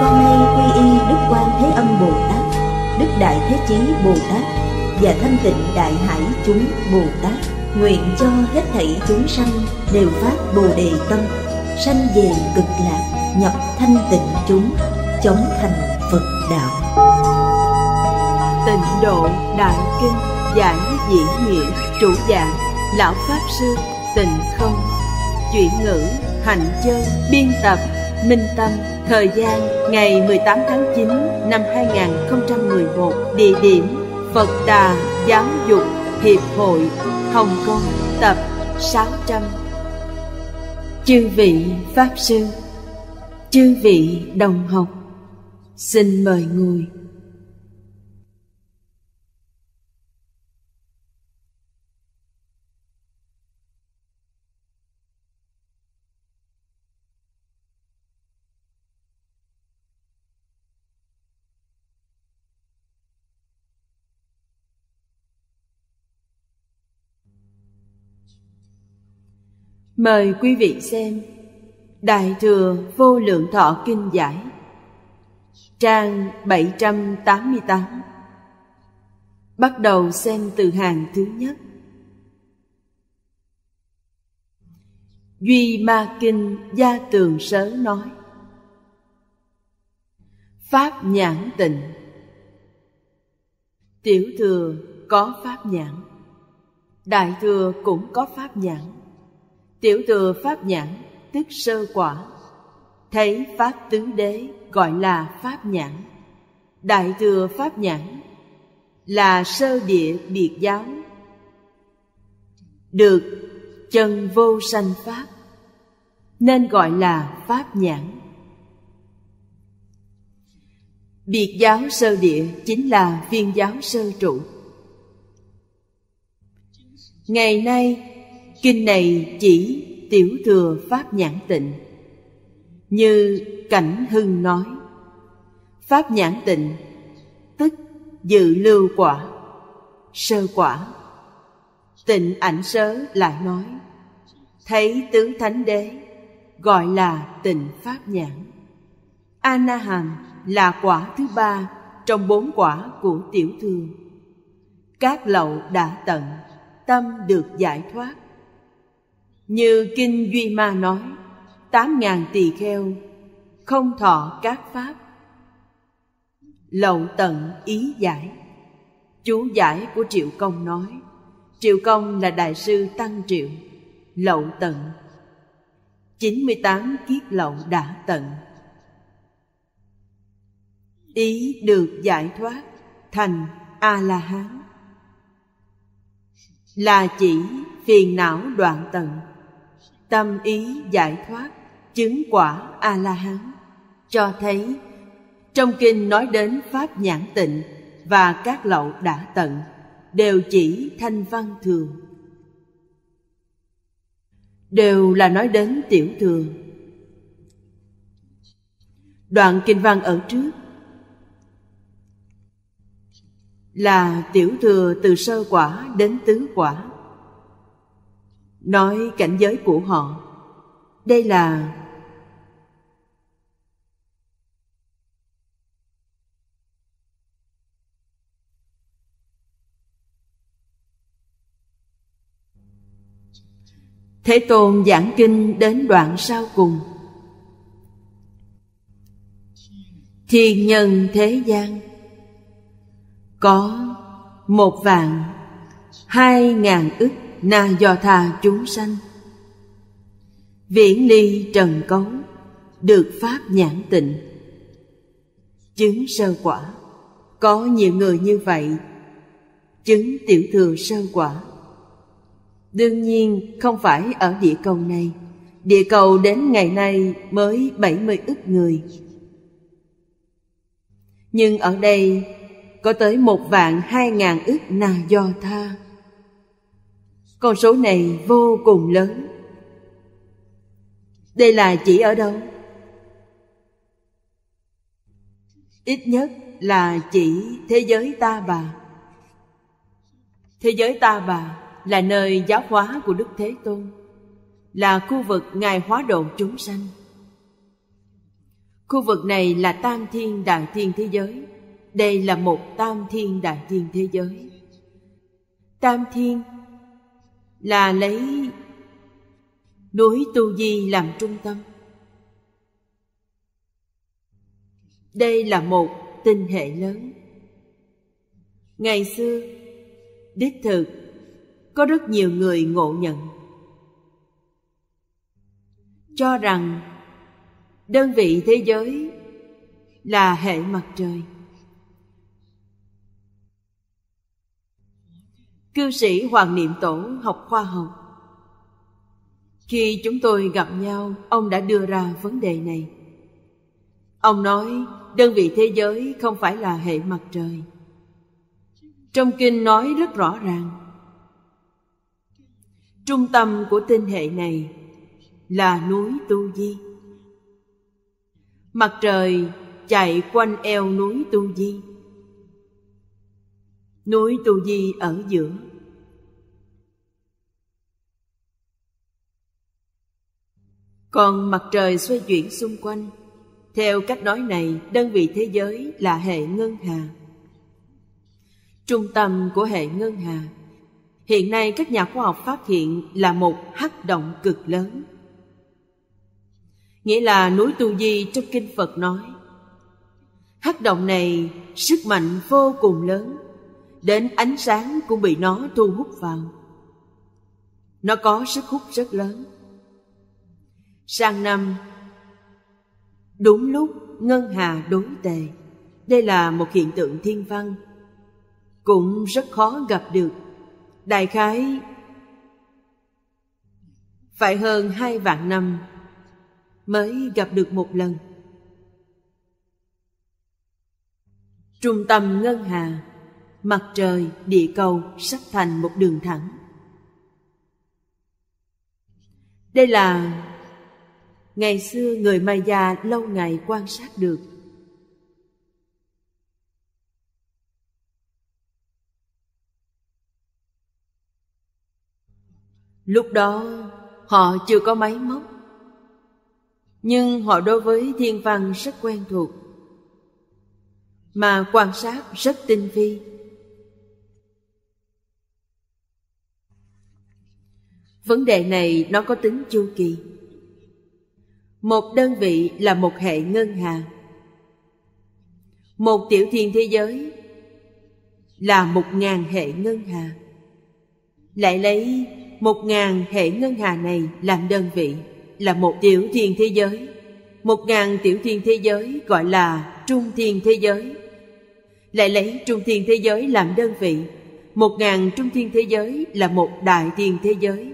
con nay quy y đức quan thế âm bồ tát đức đại thế chí bồ tát và thanh tịnh đại hải chúng bồ tát nguyện cho hết thảy chúng sanh đều phát bồ đề tâm sanh về cực lạc nhập thanh tịnh chúng chống thành phật đạo tịnh độ đại kinh giải diễn nghĩa chủ giảng lão pháp sư tịnh không chuyển ngữ hạnh chân biên tập minh tâm Thời gian ngày 18 tháng 9 năm 2011 Địa điểm Phật Đà Giáo dục Hiệp hội Hồng Kông tập 600 Chư vị Pháp Sư Chư vị Đồng học Xin mời ngồi Mời quý vị xem Đại Thừa Vô Lượng Thọ Kinh Giải Trang 788 Bắt đầu xem từ hàng thứ nhất Duy Ma Kinh Gia Tường Sớ nói Pháp nhãn tịnh Tiểu thừa có pháp nhãn Đại thừa cũng có pháp nhãn tiểu thừa pháp nhãn tức sơ quả thấy pháp tứ đế gọi là pháp nhãn đại thừa pháp nhãn là sơ địa biệt giáo được chân vô sanh pháp nên gọi là pháp nhãn biệt giáo sơ địa chính là viên giáo sơ trụ ngày nay Kinh này chỉ tiểu thừa Pháp nhãn tịnh Như Cảnh Hưng nói Pháp nhãn tịnh Tức dự lưu quả Sơ quả Tịnh ảnh sớ lại nói Thấy tứ thánh đế Gọi là tịnh pháp nhãn Ana hàm là quả thứ ba Trong bốn quả của tiểu thừa Các lậu đã tận Tâm được giải thoát như Kinh Duy Ma nói, tám ngàn tỳ kheo, không thọ các pháp. Lậu tận ý giải Chú giải của Triệu Công nói, Triệu Công là Đại sư Tăng Triệu, lậu tận. 98 kiếp lậu đã tận. Ý được giải thoát thành A-la-hán là chỉ phiền não đoạn tận tâm ý giải thoát chứng quả a la hán cho thấy trong kinh nói đến pháp nhãn tịnh và các lậu đã tận đều chỉ thanh văn thường đều là nói đến tiểu thừa đoạn kinh văn ở trước là tiểu thừa từ sơ quả đến tứ quả nói cảnh giới của họ đây là thế tôn giảng kinh đến đoạn sau cùng thiên nhân thế gian có một vạn hai ngàn ức na do tha chúng sanh viễn ly trần cấu được pháp nhãn tịnh chứng sơ quả có nhiều người như vậy chứng tiểu thừa sơ quả đương nhiên không phải ở địa cầu này địa cầu đến ngày nay mới 70 ức người nhưng ở đây có tới một vạn hai ngàn ức na do tha con số này vô cùng lớn đây là chỉ ở đâu ít nhất là chỉ thế giới ta bà thế giới ta bà là nơi giáo hóa của đức thế tôn là khu vực ngài hóa độ chúng sanh khu vực này là tam thiên đại thiên thế giới đây là một tam thiên đại thiên thế giới tam thiên là lấy núi tu di làm trung tâm đây là một tinh hệ lớn ngày xưa đích thực có rất nhiều người ngộ nhận cho rằng đơn vị thế giới là hệ mặt trời cư sĩ hoàng niệm tổ học khoa học khi chúng tôi gặp nhau ông đã đưa ra vấn đề này ông nói đơn vị thế giới không phải là hệ mặt trời trong kinh nói rất rõ ràng trung tâm của tinh hệ này là núi tu di mặt trời chạy quanh eo núi tu di núi tu di ở giữa còn mặt trời xoay chuyển xung quanh theo cách nói này đơn vị thế giới là hệ ngân hà trung tâm của hệ ngân hà hiện nay các nhà khoa học phát hiện là một hắc động cực lớn nghĩa là núi tu di trong kinh phật nói hắc động này sức mạnh vô cùng lớn đến ánh sáng cũng bị nó thu hút vào nó có sức hút rất lớn sang năm đúng lúc ngân hà đối tề đây là một hiện tượng thiên văn cũng rất khó gặp được đại khái phải hơn hai vạn năm mới gặp được một lần trung tâm ngân hà mặt trời địa cầu sắp thành một đường thẳng đây là ngày xưa người maya lâu ngày quan sát được lúc đó họ chưa có máy móc nhưng họ đối với thiên văn rất quen thuộc mà quan sát rất tinh vi vấn đề này nó có tính chu kỳ một đơn vị là một hệ ngân hàng một tiểu thiên thế giới là một ngàn hệ ngân hà lại lấy một ngàn hệ ngân hà này làm đơn vị là một tiểu thiên thế giới một ngàn tiểu thiên thế giới gọi là trung thiên thế giới lại lấy trung thiên thế giới làm đơn vị một ngàn trung thiên thế giới là một đại thiên thế giới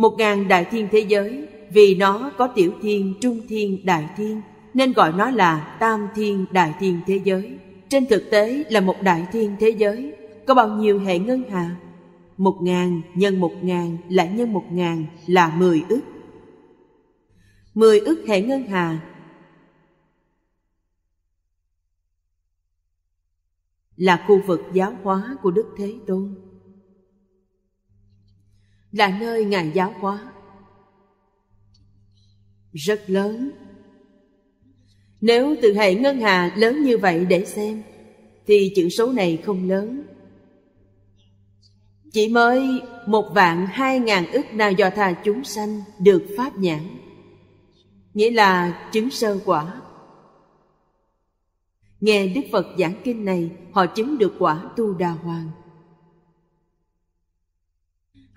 một ngàn đại thiên thế giới vì nó có tiểu thiên trung thiên đại thiên nên gọi nó là tam thiên đại thiên thế giới trên thực tế là một đại thiên thế giới có bao nhiêu hệ ngân hà một ngàn nhân một ngàn lại nhân một ngàn là mười ức mười ức hệ ngân hà là khu vực giáo hóa của đức thế tôn là nơi ngài giáo hóa rất lớn nếu từ hệ ngân hà lớn như vậy để xem thì chữ số này không lớn chỉ mới một vạn hai ngàn ức na do tha chúng sanh được pháp nhãn nghĩa là chứng sơ quả nghe đức phật giảng kinh này họ chứng được quả tu đà hoàng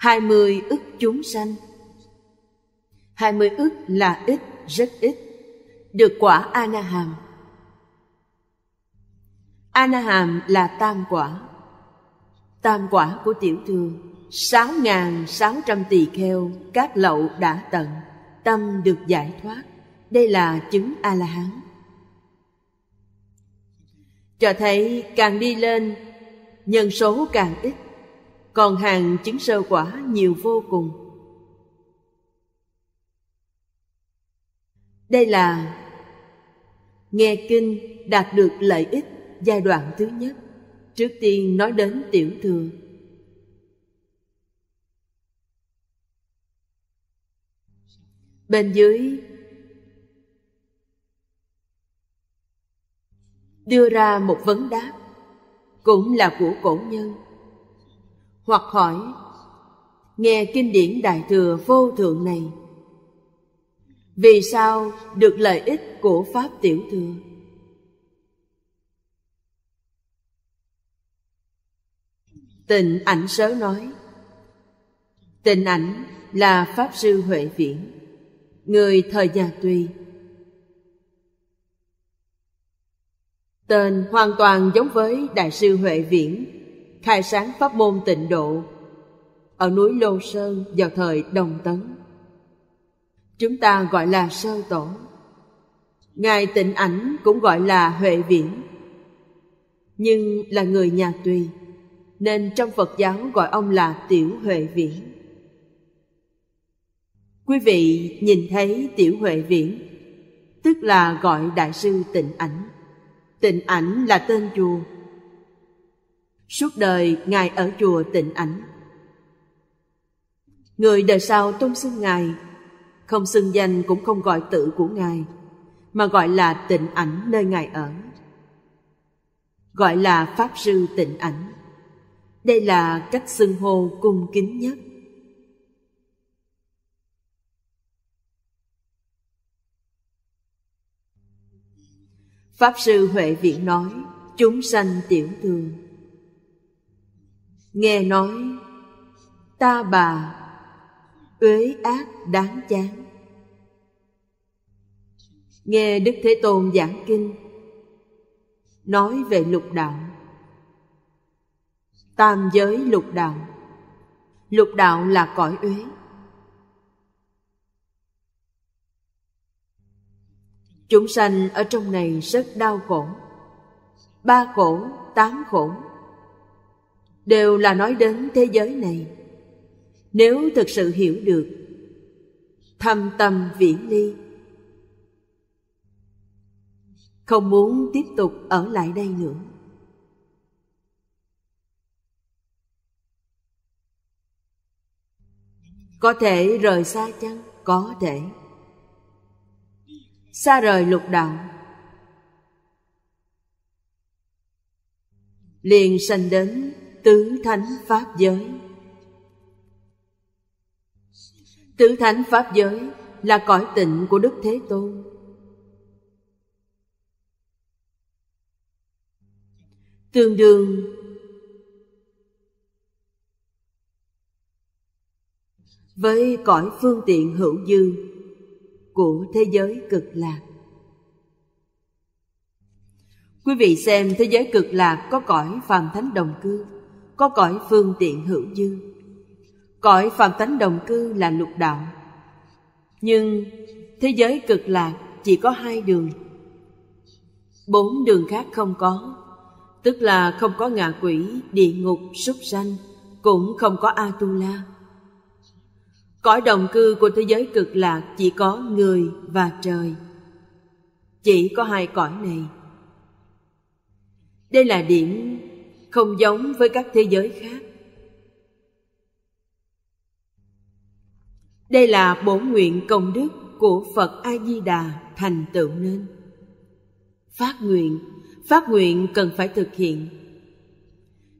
hai mươi ức chúng sanh hai mươi ức là ít rất ít được quả anaham. Anaham là tam quả tam quả của tiểu thừa sáu ngàn sáu trăm tỳ kheo các lậu đã tận tâm được giải thoát đây là chứng a la hán cho thấy càng đi lên nhân số càng ít còn hàng chứng sơ quả nhiều vô cùng đây là nghe kinh đạt được lợi ích giai đoạn thứ nhất trước tiên nói đến tiểu thừa bên dưới đưa ra một vấn đáp cũng là của cổ nhân hoặc hỏi nghe kinh điển đại thừa vô thượng này vì sao được lợi ích của pháp tiểu thừa tịnh ảnh sớ nói tịnh ảnh là pháp sư huệ viễn người thời nhà tùy tên hoàn toàn giống với đại sư huệ viễn khai sáng pháp môn tịnh độ ở núi Lô Sơn vào thời Đồng Tấn. Chúng ta gọi là Sơ Tổ. Ngài Tịnh Ảnh cũng gọi là Huệ Viễn. Nhưng là người nhà Tùy, nên trong Phật giáo gọi ông là Tiểu Huệ Viễn. Quý vị nhìn thấy Tiểu Huệ Viễn, tức là gọi Đại sư Tịnh Ảnh. Tịnh Ảnh là tên chùa Suốt đời Ngài ở chùa tịnh ảnh. Người đời sau tôn xưng Ngài, không xưng danh cũng không gọi tự của Ngài, mà gọi là tịnh ảnh nơi Ngài ở. Gọi là Pháp Sư tịnh ảnh. Đây là cách xưng hô cung kính nhất. Pháp Sư Huệ Viện nói, chúng sanh tiểu thường nghe nói ta bà uế ác đáng chán nghe đức thế tôn giảng kinh nói về lục đạo tam giới lục đạo lục đạo là cõi uế chúng sanh ở trong này rất đau khổ ba khổ tám khổ đều là nói đến thế giới này nếu thực sự hiểu được thâm tâm viễn ly không muốn tiếp tục ở lại đây nữa có thể rời xa chăng có thể xa rời lục đạo liền sanh đến tứ thánh pháp giới tứ thánh pháp giới là cõi tịnh của đức thế tôn tương đương với cõi phương tiện hữu dư của thế giới cực lạc quý vị xem thế giới cực lạc có cõi phàm thánh đồng cư có cõi phương tiện hữu dư cõi phàm tánh đồng cư là lục đạo nhưng thế giới cực lạc chỉ có hai đường bốn đường khác không có tức là không có ngạ quỷ địa ngục súc sanh cũng không có a tu la. cõi đồng cư của thế giới cực lạc chỉ có người và trời chỉ có hai cõi này đây là điểm không giống với các thế giới khác đây là bổn nguyện công đức của phật a di đà thành tựu nên phát nguyện phát nguyện cần phải thực hiện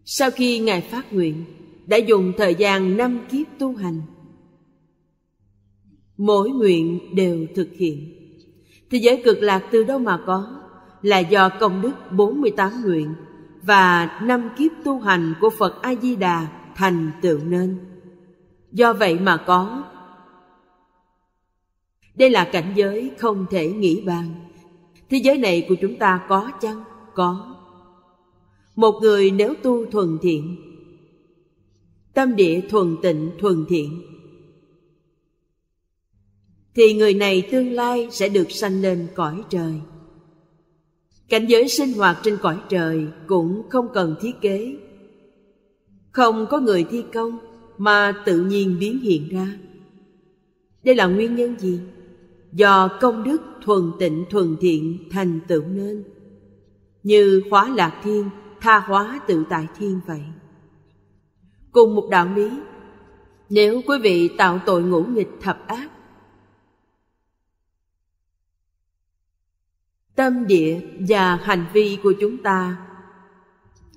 sau khi ngài phát nguyện đã dùng thời gian năm kiếp tu hành mỗi nguyện đều thực hiện thế giới cực lạc từ đâu mà có là do công đức 48 nguyện và năm kiếp tu hành của Phật A Di Đà thành tựu nên. Do vậy mà có. Đây là cảnh giới không thể nghĩ bàn. Thế giới này của chúng ta có chăng? Có. Một người nếu tu thuần thiện, tâm địa thuần tịnh thuần thiện, thì người này tương lai sẽ được sanh lên cõi trời cảnh giới sinh hoạt trên cõi trời cũng không cần thiết kế không có người thi công mà tự nhiên biến hiện ra đây là nguyên nhân gì do công đức thuần tịnh thuần thiện thành tựu nên như hóa lạc thiên tha hóa tự tại thiên vậy cùng một đạo lý nếu quý vị tạo tội ngũ nghịch thập ác tâm địa và hành vi của chúng ta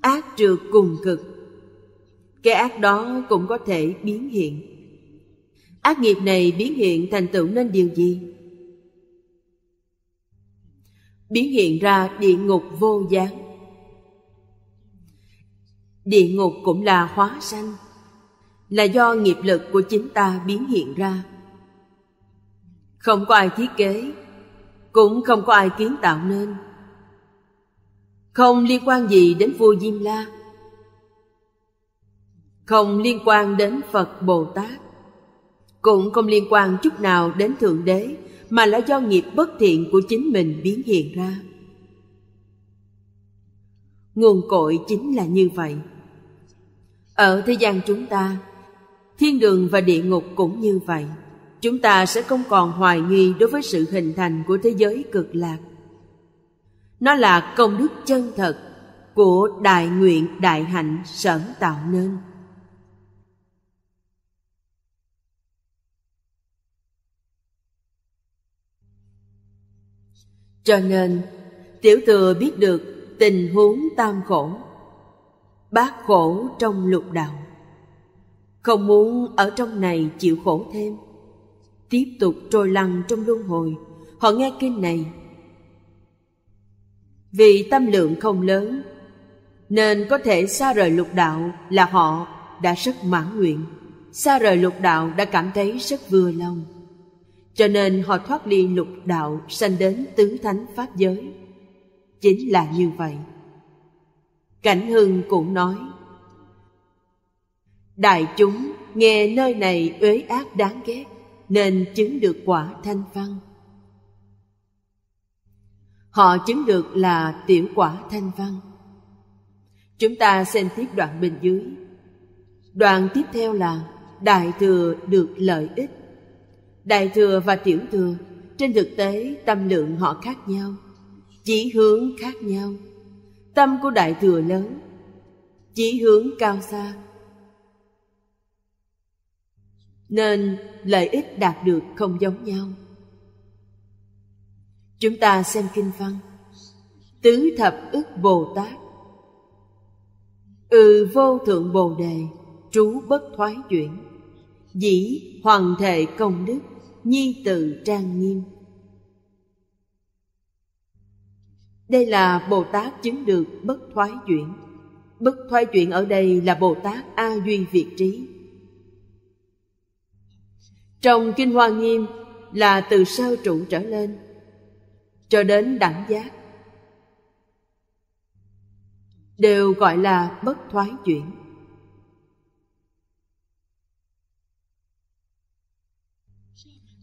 ác trượt cùng cực cái ác đó cũng có thể biến hiện ác nghiệp này biến hiện thành tựu nên điều gì biến hiện ra địa ngục vô gián địa ngục cũng là hóa sanh là do nghiệp lực của chính ta biến hiện ra không có ai thiết kế cũng không có ai kiến tạo nên không liên quan gì đến vua diêm la không liên quan đến phật bồ tát cũng không liên quan chút nào đến thượng đế mà là do nghiệp bất thiện của chính mình biến hiện ra nguồn cội chính là như vậy ở thế gian chúng ta thiên đường và địa ngục cũng như vậy chúng ta sẽ không còn hoài nghi đối với sự hình thành của thế giới cực lạc nó là công đức chân thật của đại nguyện đại hạnh sở tạo nên cho nên tiểu thừa biết được tình huống tam khổ bát khổ trong lục đạo không muốn ở trong này chịu khổ thêm tiếp tục trôi lăn trong luân hồi họ nghe kinh này vì tâm lượng không lớn nên có thể xa rời lục đạo là họ đã rất mãn nguyện xa rời lục đạo đã cảm thấy rất vừa lòng cho nên họ thoát ly lục đạo sanh đến tứ thánh pháp giới chính là như vậy cảnh hưng cũng nói đại chúng nghe nơi này uế ác đáng ghét nên chứng được quả thanh văn họ chứng được là tiểu quả thanh văn chúng ta xem tiếp đoạn bên dưới đoạn tiếp theo là đại thừa được lợi ích đại thừa và tiểu thừa trên thực tế tâm lượng họ khác nhau chỉ hướng khác nhau tâm của đại thừa lớn chỉ hướng cao xa nên lợi ích đạt được không giống nhau chúng ta xem kinh văn tứ thập ức bồ tát ừ vô thượng bồ đề trú bất thoái chuyển dĩ hoàng thể công đức nhi từ trang nghiêm đây là bồ tát chứng được bất thoái chuyển bất thoái chuyển ở đây là bồ tát a duy việt trí trong Kinh Hoa Nghiêm là từ sao trụ trở lên cho đến đẳng giác đều gọi là bất thoái chuyển.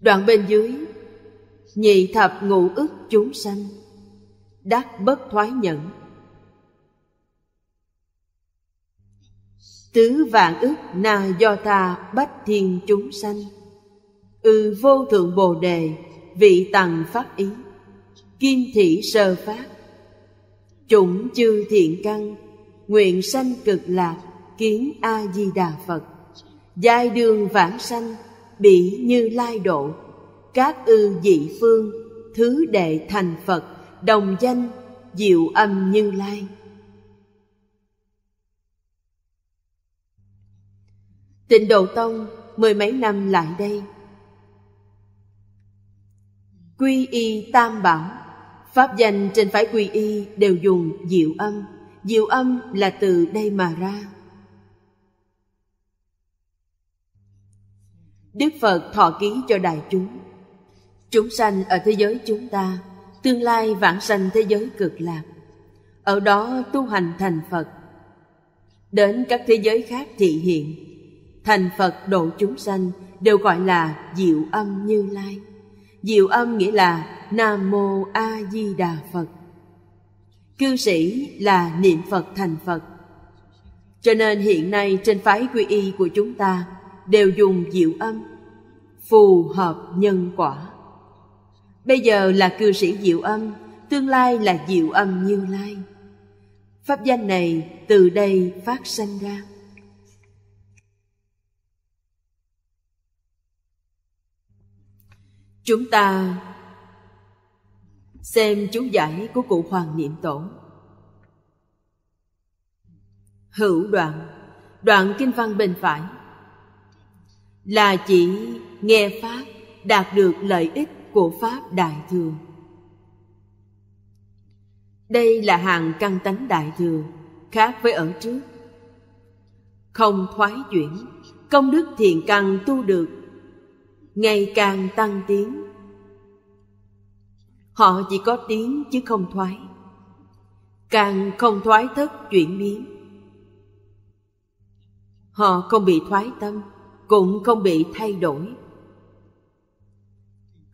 Đoạn bên dưới nhị thập ngũ ức chúng sanh đắc bất thoái nhẫn tứ vạn ức na do ta bách thiên chúng sanh ư ừ, vô thượng bồ đề vị tằng pháp ý kim thị sơ pháp chủng chư thiện căn nguyện sanh cực lạc kiến a di đà phật giai đường vãng sanh bỉ như lai độ các ư dị phương thứ đệ thành phật đồng danh diệu âm như lai tịnh độ tông mười mấy năm lại đây quy y tam bảo pháp danh trên phải quy y đều dùng diệu âm diệu âm là từ đây mà ra đức phật thọ ký cho đại chúng chúng sanh ở thế giới chúng ta tương lai vãng sanh thế giới cực lạc ở đó tu hành thành phật đến các thế giới khác thị hiện thành phật độ chúng sanh đều gọi là diệu âm như lai Diệu âm nghĩa là Nam Mô A Di Đà Phật Cư sĩ là niệm Phật thành Phật Cho nên hiện nay trên phái quy y của chúng ta Đều dùng diệu âm Phù hợp nhân quả Bây giờ là cư sĩ diệu âm Tương lai là diệu âm như lai Pháp danh này từ đây phát sanh ra chúng ta xem chú giải của cụ hoàng niệm tổ hữu đoạn đoạn kinh văn bên phải là chỉ nghe pháp đạt được lợi ích của pháp đại thừa đây là hàng căn tánh đại thừa khác với ở trước không thoái chuyển công đức thiện căn tu được ngày càng tăng tiến họ chỉ có tiến chứ không thoái càng không thoái thất chuyển biến họ không bị thoái tâm cũng không bị thay đổi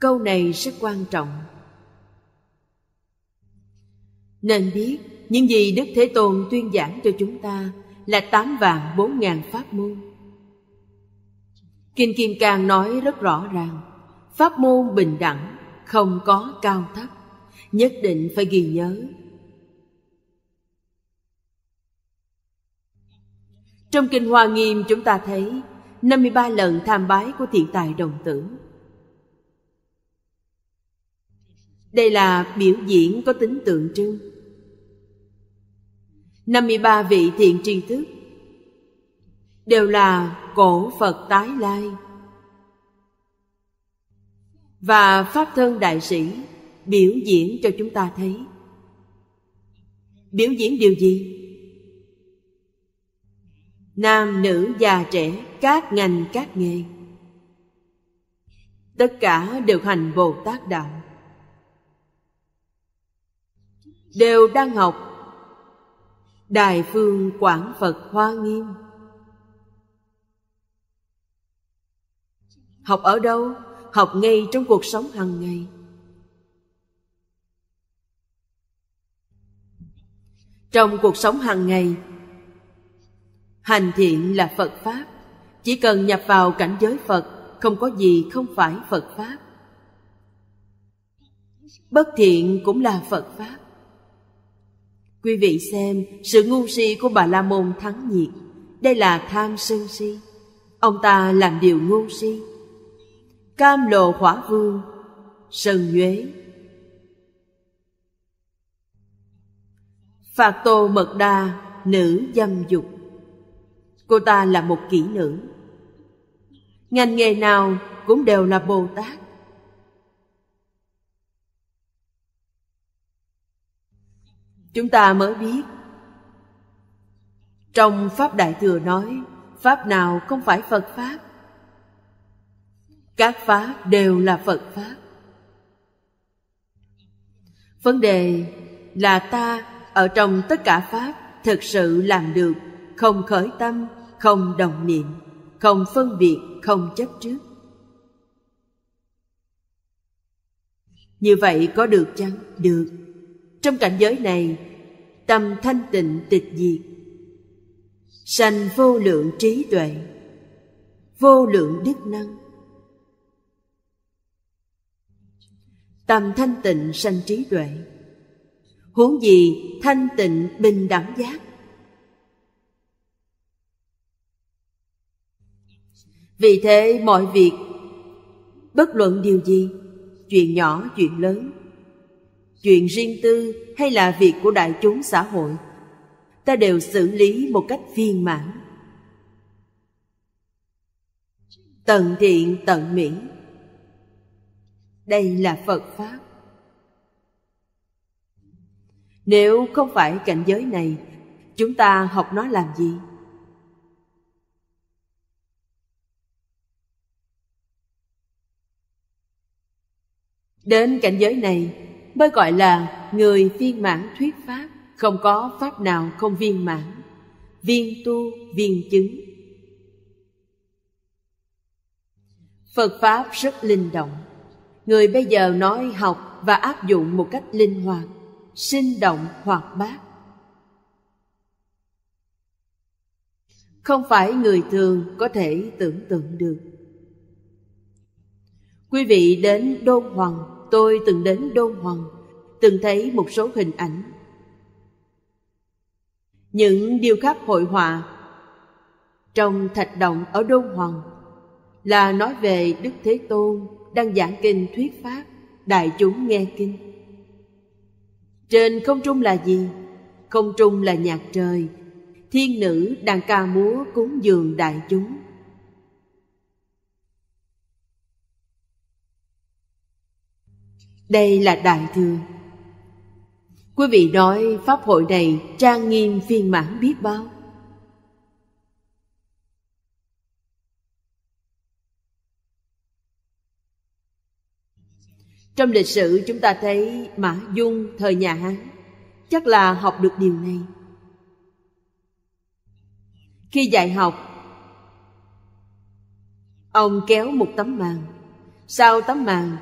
câu này rất quan trọng nên biết những gì đức thế tôn tuyên giảng cho chúng ta là tám vạn bốn ngàn pháp môn Kinh Kim Cang nói rất rõ ràng, pháp môn bình đẳng, không có cao thấp, nhất định phải ghi nhớ. Trong Kinh Hoa Nghiêm chúng ta thấy 53 lần tham bái của thiện tài đồng tử. Đây là biểu diễn có tính tượng trưng. 53 vị thiện tri thức đều là cổ phật tái lai và pháp thân đại sĩ biểu diễn cho chúng ta thấy biểu diễn điều gì nam nữ già trẻ các ngành các nghề tất cả đều hành bồ tát đạo đều đang học đại phương quảng phật hoa nghiêm học ở đâu học ngay trong cuộc sống hàng ngày trong cuộc sống hàng ngày hành thiện là phật pháp chỉ cần nhập vào cảnh giới phật không có gì không phải phật pháp bất thiện cũng là phật pháp quý vị xem sự ngu si của bà la môn thắng nhiệt đây là tham sân si ông ta làm điều ngu si Cam Lồ Hỏa Vương Sơn Nhuế Phạt Tô Mật Đa Nữ dâm dục Cô ta là một kỹ nữ Ngành nghề nào cũng đều là Bồ Tát Chúng ta mới biết Trong Pháp Đại Thừa nói Pháp nào không phải Phật Pháp các pháp đều là phật pháp vấn đề là ta ở trong tất cả pháp thực sự làm được không khởi tâm không đồng niệm không phân biệt không chấp trước như vậy có được chăng được trong cảnh giới này tâm thanh tịnh tịch diệt sanh vô lượng trí tuệ vô lượng đức năng tâm thanh tịnh sanh trí tuệ huống gì thanh tịnh bình đẳng giác vì thế mọi việc bất luận điều gì chuyện nhỏ chuyện lớn chuyện riêng tư hay là việc của đại chúng xã hội ta đều xử lý một cách viên mãn tận thiện tận miễn đây là phật pháp nếu không phải cảnh giới này chúng ta học nó làm gì đến cảnh giới này mới gọi là người viên mãn thuyết pháp không có pháp nào không viên mãn viên tu viên chứng phật pháp rất linh động người bây giờ nói học và áp dụng một cách linh hoạt sinh động hoạt bát không phải người thường có thể tưởng tượng được quý vị đến đôn hoàng tôi từng đến đôn hoàng từng thấy một số hình ảnh những điêu khắc hội họa trong thạch động ở đôn hoàng là nói về đức thế tôn đang giảng kinh thuyết pháp đại chúng nghe kinh trên không trung là gì không trung là nhạc trời thiên nữ đang ca múa cúng dường đại chúng đây là đại thừa quý vị nói pháp hội này trang nghiêm viên mãn biết bao trong lịch sử chúng ta thấy mã dung thời nhà hán chắc là học được điều này khi dạy học ông kéo một tấm màn sau tấm màn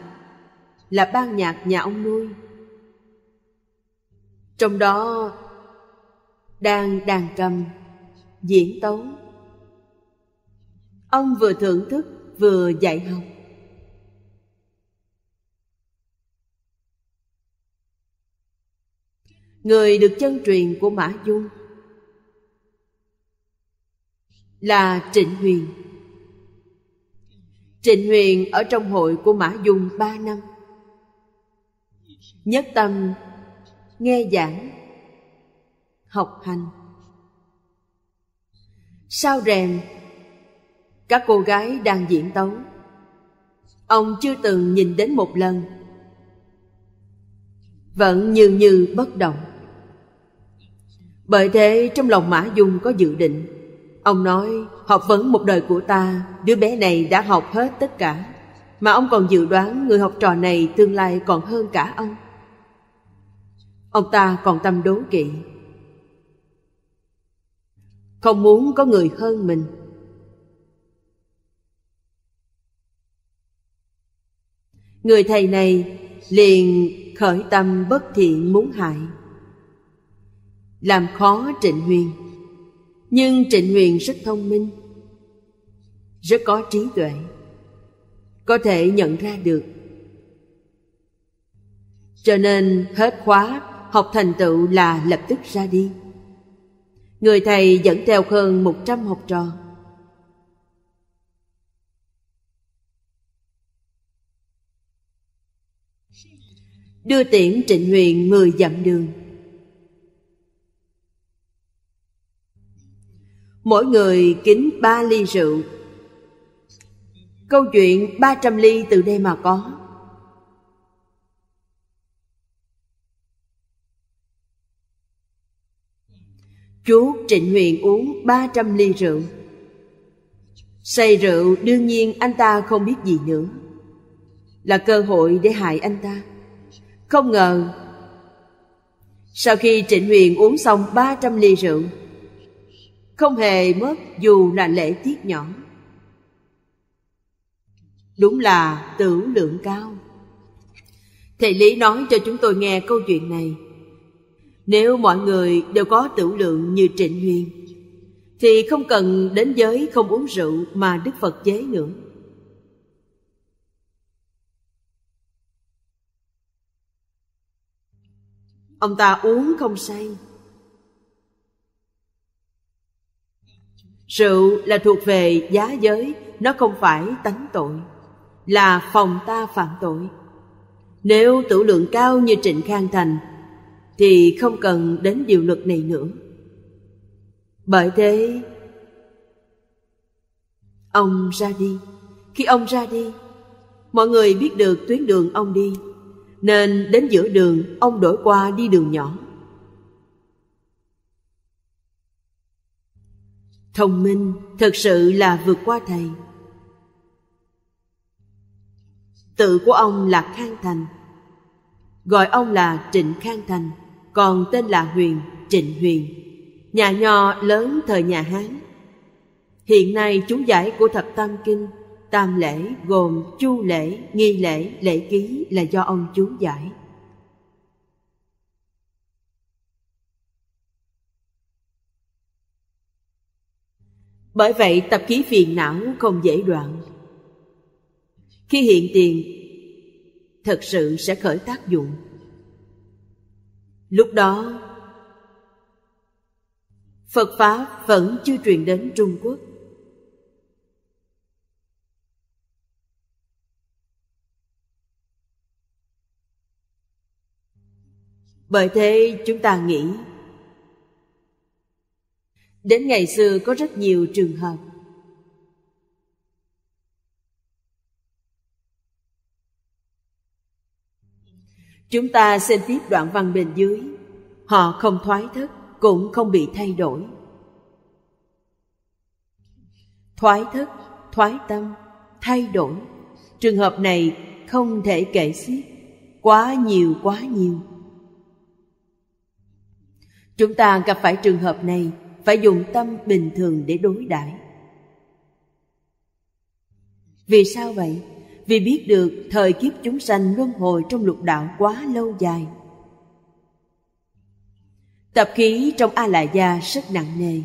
là ban nhạc nhà ông nuôi trong đó đang đàn cầm diễn tấu ông vừa thưởng thức vừa dạy học người được chân truyền của mã du là trịnh huyền trịnh huyền ở trong hội của mã dung ba năm nhất tâm nghe giảng học hành sao rèm các cô gái đang diễn tấu ông chưa từng nhìn đến một lần vẫn như như bất động bởi thế trong lòng Mã Dung có dự định Ông nói học vấn một đời của ta Đứa bé này đã học hết tất cả Mà ông còn dự đoán người học trò này tương lai còn hơn cả ông Ông ta còn tâm đố kỵ Không muốn có người hơn mình Người thầy này liền khởi tâm bất thiện muốn hại làm khó trịnh huyền nhưng trịnh huyền rất thông minh rất có trí tuệ có thể nhận ra được cho nên hết khóa học thành tựu là lập tức ra đi người thầy dẫn theo hơn một trăm học trò đưa tiễn trịnh huyền mười dặm đường mỗi người kính ba ly rượu câu chuyện ba trăm ly từ đây mà có chú trịnh huyền uống ba trăm ly rượu say rượu đương nhiên anh ta không biết gì nữa là cơ hội để hại anh ta không ngờ sau khi trịnh huyền uống xong ba trăm ly rượu không hề mất dù là lễ tiết nhỏ đúng là tưởng lượng cao thầy lý nói cho chúng tôi nghe câu chuyện này nếu mọi người đều có tưởng lượng như trịnh duyên thì không cần đến giới không uống rượu mà đức phật chế nữa ông ta uống không say Sự là thuộc về giá giới, nó không phải tánh tội, là phòng ta phạm tội. Nếu tử lượng cao như Trịnh Khang Thành, thì không cần đến điều luật này nữa. Bởi thế, ông ra đi. Khi ông ra đi, mọi người biết được tuyến đường ông đi, nên đến giữa đường ông đổi qua đi đường nhỏ thông minh thật sự là vượt qua thầy tự của ông là khang thành gọi ông là trịnh khang thành còn tên là huyền trịnh huyền nhà nho lớn thời nhà hán hiện nay chú giải của thập tam kinh tam lễ gồm chu lễ nghi lễ lễ ký là do ông chú giải Bởi vậy tập khí phiền não không dễ đoạn Khi hiện tiền Thật sự sẽ khởi tác dụng Lúc đó Phật Pháp vẫn chưa truyền đến Trung Quốc Bởi thế chúng ta nghĩ đến ngày xưa có rất nhiều trường hợp chúng ta xem tiếp đoạn văn bên dưới họ không thoái thất cũng không bị thay đổi thoái thất thoái tâm thay đổi trường hợp này không thể kể xiết quá nhiều quá nhiều chúng ta gặp phải trường hợp này phải dùng tâm bình thường để đối đãi vì sao vậy vì biết được thời kiếp chúng sanh luân hồi trong lục đạo quá lâu dài tập khí trong a la gia rất nặng nề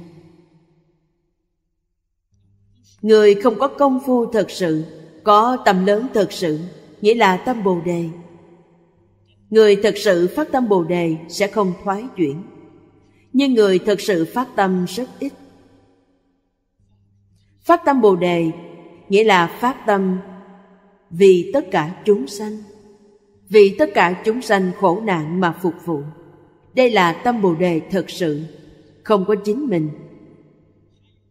người không có công phu thật sự có tâm lớn thật sự nghĩa là tâm bồ đề người thật sự phát tâm bồ đề sẽ không thoái chuyển nhưng người thực sự phát tâm rất ít phát tâm bồ đề nghĩa là phát tâm vì tất cả chúng sanh vì tất cả chúng sanh khổ nạn mà phục vụ đây là tâm bồ đề thật sự không có chính mình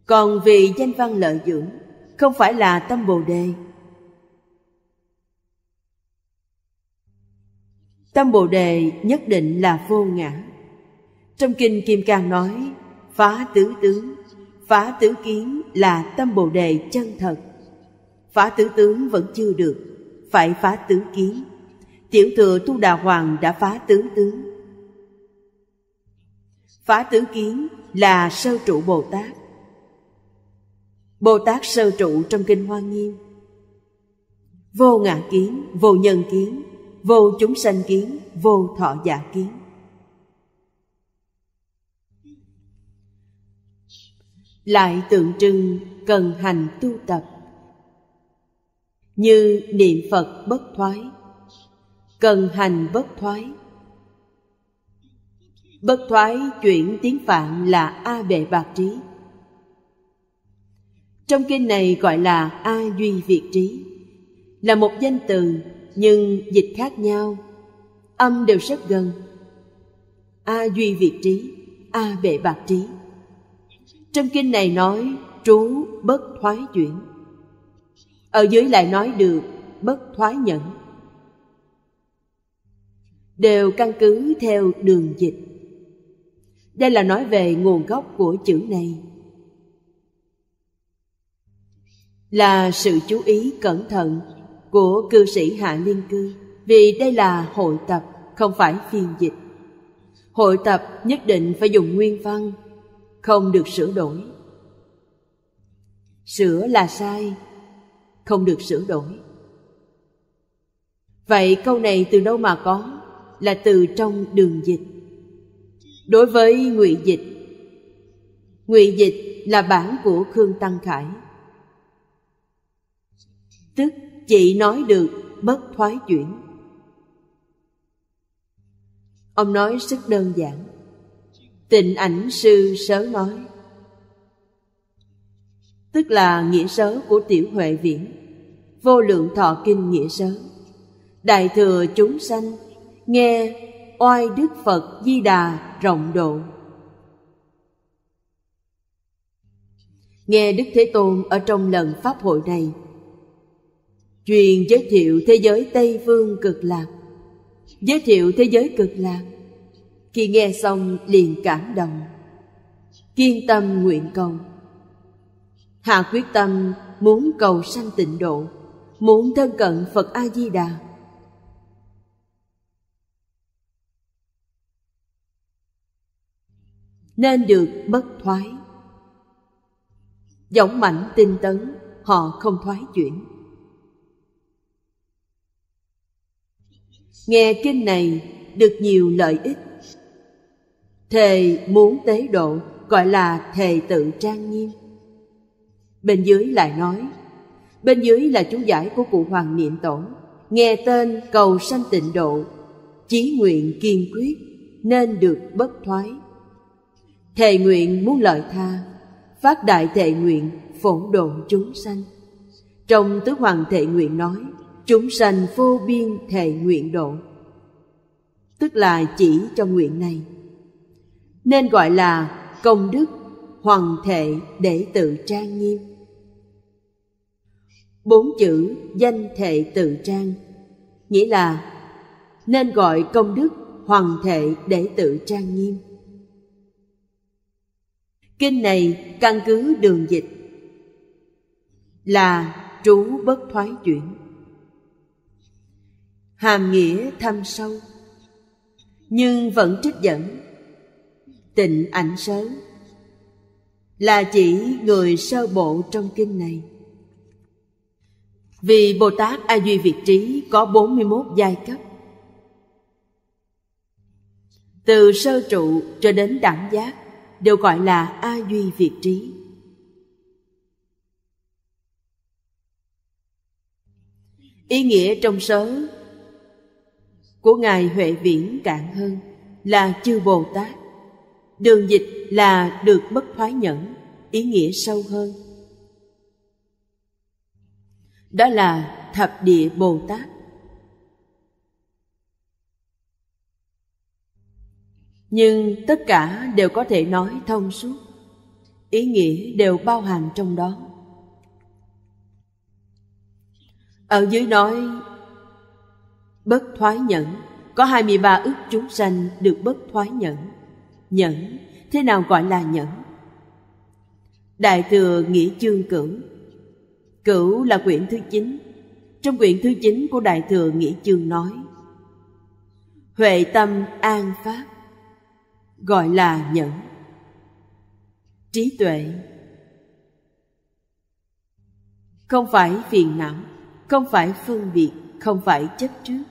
còn vì danh văn lợi dưỡng không phải là tâm bồ đề tâm bồ đề nhất định là vô ngã trong kinh Kim Cang nói, phá tứ tướng, phá tứ kiến là tâm Bồ đề chân thật. Phá tứ tướng vẫn chưa được, phải phá tứ kiến. Tiểu thừa Tu Đà Hoàng đã phá tứ tướng. Phá tứ kiến là sơ trụ Bồ Tát. Bồ Tát sơ trụ trong kinh Hoa Nghiêm. Vô ngã kiến, vô nhân kiến, vô chúng sanh kiến, vô thọ giả kiến. lại tượng trưng cần hành tu tập như niệm phật bất thoái cần hành bất thoái bất thoái chuyển tiếng phạn là a bệ bạc trí trong kinh này gọi là a duy việt trí là một danh từ nhưng dịch khác nhau âm đều rất gần a duy việt trí a bệ bạc trí trong kinh này nói trú bất thoái chuyển Ở dưới lại nói được bất thoái nhẫn Đều căn cứ theo đường dịch Đây là nói về nguồn gốc của chữ này Là sự chú ý cẩn thận của cư sĩ Hạ Liên Cư Vì đây là hội tập, không phải phiên dịch Hội tập nhất định phải dùng nguyên văn không được sửa đổi sửa là sai không được sửa đổi vậy câu này từ đâu mà có là từ trong đường dịch đối với ngụy dịch ngụy dịch là bản của khương tăng khải tức chỉ nói được bất thoái chuyển ông nói rất đơn giản Tịnh ảnh sư sớ nói Tức là nghĩa sớ của tiểu huệ viễn Vô lượng thọ kinh nghĩa sớ Đại thừa chúng sanh Nghe oai Đức Phật Di Đà rộng độ Nghe Đức Thế Tôn ở trong lần Pháp hội này Truyền giới thiệu thế giới Tây Phương cực lạc Giới thiệu thế giới cực lạc khi nghe xong liền cảm động kiên tâm nguyện cầu hạ quyết tâm muốn cầu sanh tịnh độ muốn thân cận phật a di đà nên được bất thoái dõng mạnh tinh tấn họ không thoái chuyển nghe kinh này được nhiều lợi ích thề muốn tế độ gọi là thề tự trang nghiêm bên dưới lại nói bên dưới là chú giải của cụ hoàng niệm tổ nghe tên cầu sanh tịnh độ chí nguyện kiên quyết nên được bất thoái thề nguyện muốn lợi tha phát đại thệ nguyện phổ độ chúng sanh trong tứ hoàng thệ nguyện nói chúng sanh vô biên thệ nguyện độ tức là chỉ cho nguyện này nên gọi là công đức hoàng thể để tự trang nghiêm bốn chữ danh thể tự trang nghĩa là nên gọi công đức hoàng thể để tự trang nghiêm kinh này căn cứ đường dịch là trú bất thoái chuyển hàm nghĩa thâm sâu nhưng vẫn trích dẫn tịnh ảnh sớ là chỉ người sơ bộ trong kinh này vì Bồ Tát A Duy Việt Trí có 41 giai cấp Từ sơ trụ cho đến đẳng giác Đều gọi là A Duy Việt Trí Ý nghĩa trong sớ của Ngài Huệ Viễn Cạn Hơn là chư Bồ Tát Đường dịch là được bất thoái nhẫn, ý nghĩa sâu hơn. Đó là thập địa Bồ Tát. Nhưng tất cả đều có thể nói thông suốt, ý nghĩa đều bao hàm trong đó. Ở dưới nói bất thoái nhẫn, có 23 ước chúng sanh được bất thoái nhẫn. Nhẫn, thế nào gọi là nhẫn? Đại thừa Nghĩa Chương Cửu Cửu là quyển thứ 9 Trong quyển thứ 9 của Đại thừa Nghĩa Chương nói Huệ tâm an pháp Gọi là nhẫn Trí tuệ Không phải phiền não Không phải phân biệt Không phải chấp trước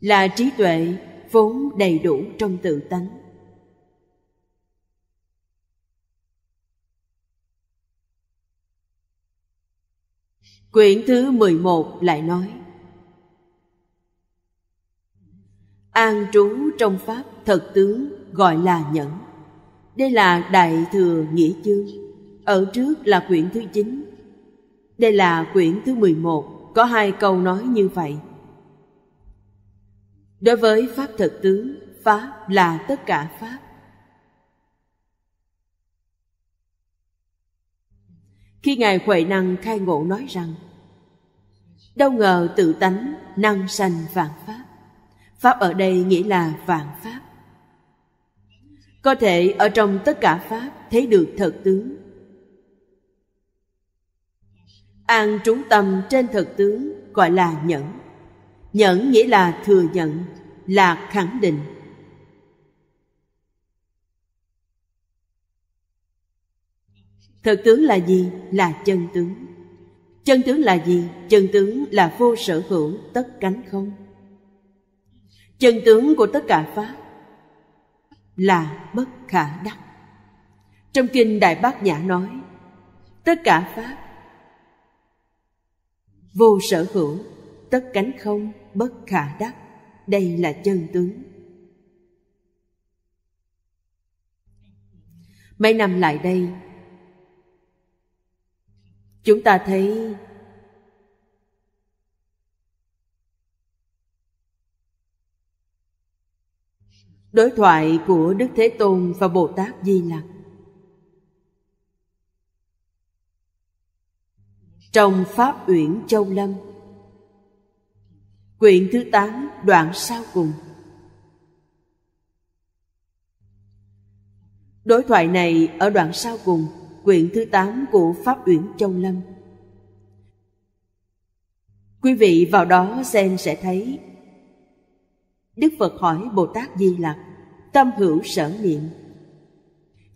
Là trí tuệ vốn đầy đủ trong tự tánh Quyển thứ 11 lại nói An trú trong Pháp thật tướng gọi là nhẫn Đây là Đại Thừa Nghĩa Chương Ở trước là quyển thứ 9 Đây là quyển thứ 11 Có hai câu nói như vậy Đối với Pháp thật tướng Pháp là tất cả Pháp khi ngài huệ năng khai ngộ nói rằng đâu ngờ tự tánh năng sanh vạn pháp pháp ở đây nghĩa là vạn pháp có thể ở trong tất cả pháp thấy được thật tướng an trú tâm trên thật tướng gọi là nhẫn nhẫn nghĩa là thừa nhận là khẳng định Thực tướng là gì? Là chân tướng. Chân tướng là gì? Chân tướng là vô sở hữu tất cánh không. Chân tướng của tất cả pháp là bất khả đắc. Trong kinh Đại bác Nhã nói, tất cả pháp vô sở hữu, tất cánh không, bất khả đắc. Đây là chân tướng. Mấy năm lại đây, chúng ta thấy đối thoại của đức thế tôn và bồ tát di lặc trong pháp uyển châu lâm quyển thứ tám đoạn sau cùng đối thoại này ở đoạn sau cùng quyển thứ 8 của Pháp Uyển Châu Lâm. Quý vị vào đó xem sẽ thấy. Đức Phật hỏi Bồ Tát Di Lặc, tâm hữu sở niệm.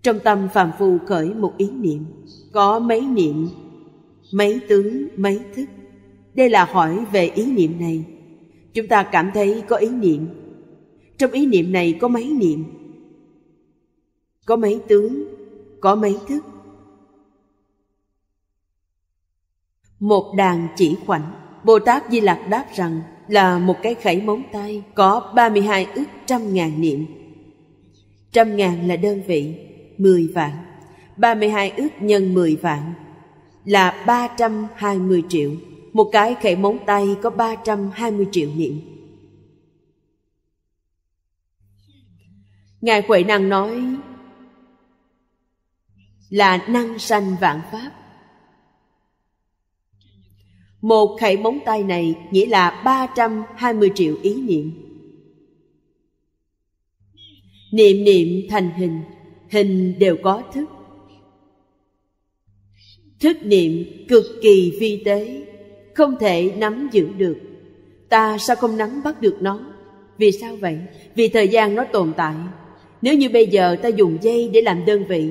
Trong tâm phàm phu khởi một ý niệm, có mấy niệm, mấy tướng, mấy thức. Đây là hỏi về ý niệm này. Chúng ta cảm thấy có ý niệm. Trong ý niệm này có mấy niệm? Có mấy tướng, có mấy thức Một đàn chỉ khoảnh, Bồ Tát Di Lặc đáp rằng là một cái khẩy móng tay có 32 ước trăm ngàn niệm. Trăm ngàn là đơn vị, 10 vạn, 32 ước nhân 10 vạn là 320 triệu. Một cái khẩy móng tay có 320 triệu niệm. Ngài Huệ Năng nói là năng sanh vạn pháp một khẩy móng tay này nghĩa là 320 triệu ý niệm. Niệm niệm thành hình, hình đều có thức. Thức niệm cực kỳ vi tế, không thể nắm giữ được. Ta sao không nắm bắt được nó? Vì sao vậy? Vì thời gian nó tồn tại. Nếu như bây giờ ta dùng dây để làm đơn vị,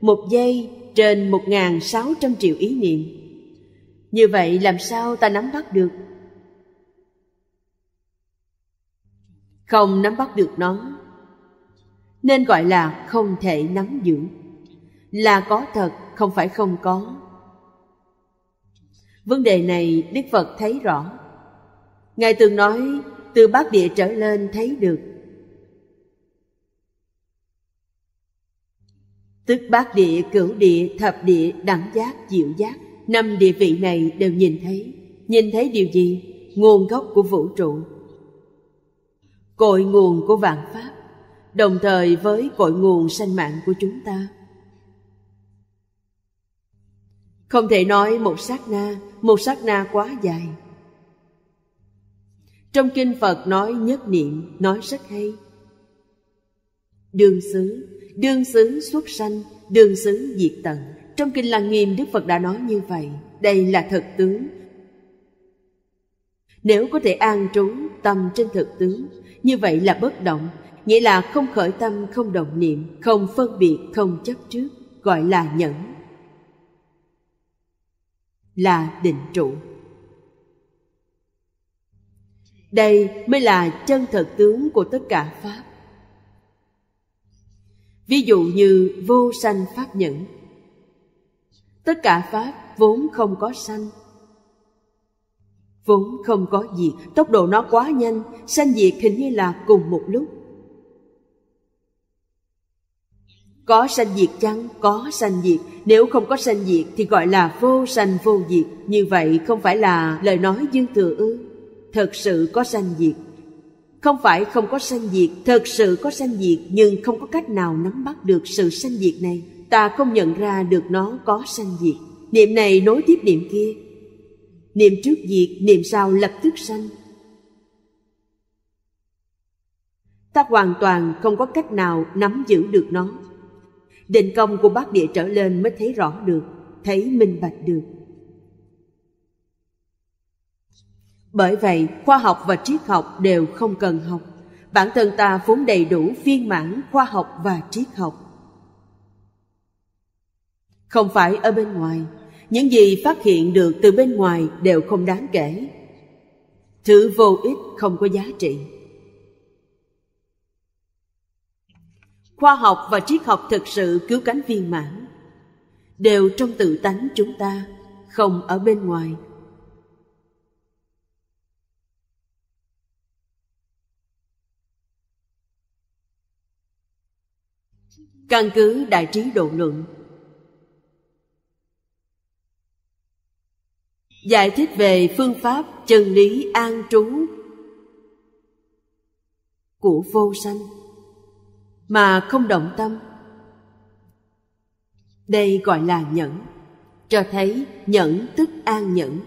một giây trên 1.600 triệu ý niệm như vậy làm sao ta nắm bắt được không nắm bắt được nó nên gọi là không thể nắm giữ là có thật không phải không có vấn đề này đức phật thấy rõ ngài từng nói từ bát địa trở lên thấy được tức bát địa cửu địa thập địa đẳng giác diệu giác năm địa vị này đều nhìn thấy nhìn thấy điều gì nguồn gốc của vũ trụ cội nguồn của vạn pháp đồng thời với cội nguồn sanh mạng của chúng ta không thể nói một sát na một sát na quá dài trong kinh phật nói nhất niệm nói rất hay đương xứ đương xứ xuất sanh đương xứ diệt tận trong Kinh Lăng Nghiêm Đức Phật đã nói như vậy, đây là thật tướng. Nếu có thể an trú tâm trên thực tướng, như vậy là bất động, nghĩa là không khởi tâm, không động niệm, không phân biệt, không chấp trước, gọi là nhẫn. Là định trụ. Đây mới là chân thật tướng của tất cả Pháp. Ví dụ như vô sanh pháp nhẫn tất cả pháp vốn không có sanh vốn không có gì tốc độ nó quá nhanh sanh diệt hình như là cùng một lúc có sanh diệt chăng có sanh diệt nếu không có sanh diệt thì gọi là vô sanh vô diệt như vậy không phải là lời nói dương thừa ư thật sự có sanh diệt không phải không có sanh diệt thật sự có sanh diệt nhưng không có cách nào nắm bắt được sự sanh diệt này ta không nhận ra được nó có sanh diệt niệm này nối tiếp niệm kia niệm trước diệt niệm sau lập tức sanh ta hoàn toàn không có cách nào nắm giữ được nó định công của bác địa trở lên mới thấy rõ được thấy minh bạch được bởi vậy khoa học và triết học đều không cần học bản thân ta vốn đầy đủ viên mãn khoa học và triết học không phải ở bên ngoài những gì phát hiện được từ bên ngoài đều không đáng kể thứ vô ích không có giá trị khoa học và triết học thực sự cứu cánh viên mãn đều trong tự tánh chúng ta không ở bên ngoài căn cứ đại trí độ luận Giải thích về phương pháp chân lý an trú của vô sanh mà không động tâm. Đây gọi là nhẫn, cho thấy nhẫn tức an nhẫn.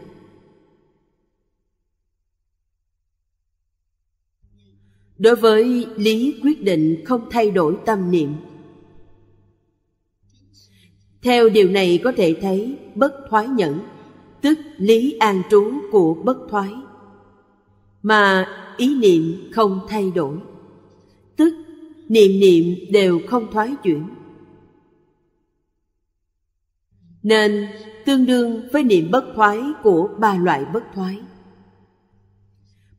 Đối với lý quyết định không thay đổi tâm niệm theo điều này có thể thấy bất thoái nhẫn tức lý an trú của bất thoái mà ý niệm không thay đổi tức niệm niệm đều không thoái chuyển nên tương đương với niệm bất thoái của ba loại bất thoái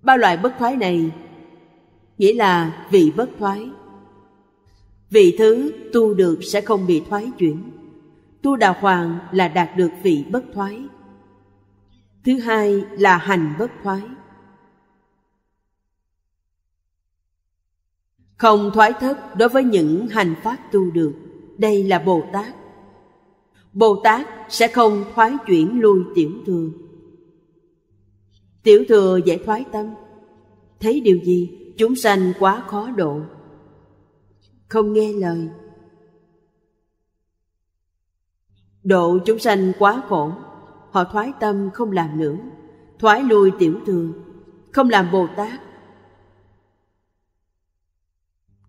ba loại bất thoái này nghĩa là vị bất thoái vị thứ tu được sẽ không bị thoái chuyển tu đà hoàng là đạt được vị bất thoái thứ hai là hành bất thoái không thoái thất đối với những hành pháp tu được đây là bồ tát bồ tát sẽ không thoái chuyển lui tiểu thừa tiểu thừa dễ thoái tâm thấy điều gì chúng sanh quá khó độ không nghe lời độ chúng sanh quá khổ họ thoái tâm không làm nữa thoái lui tiểu thừa không làm bồ tát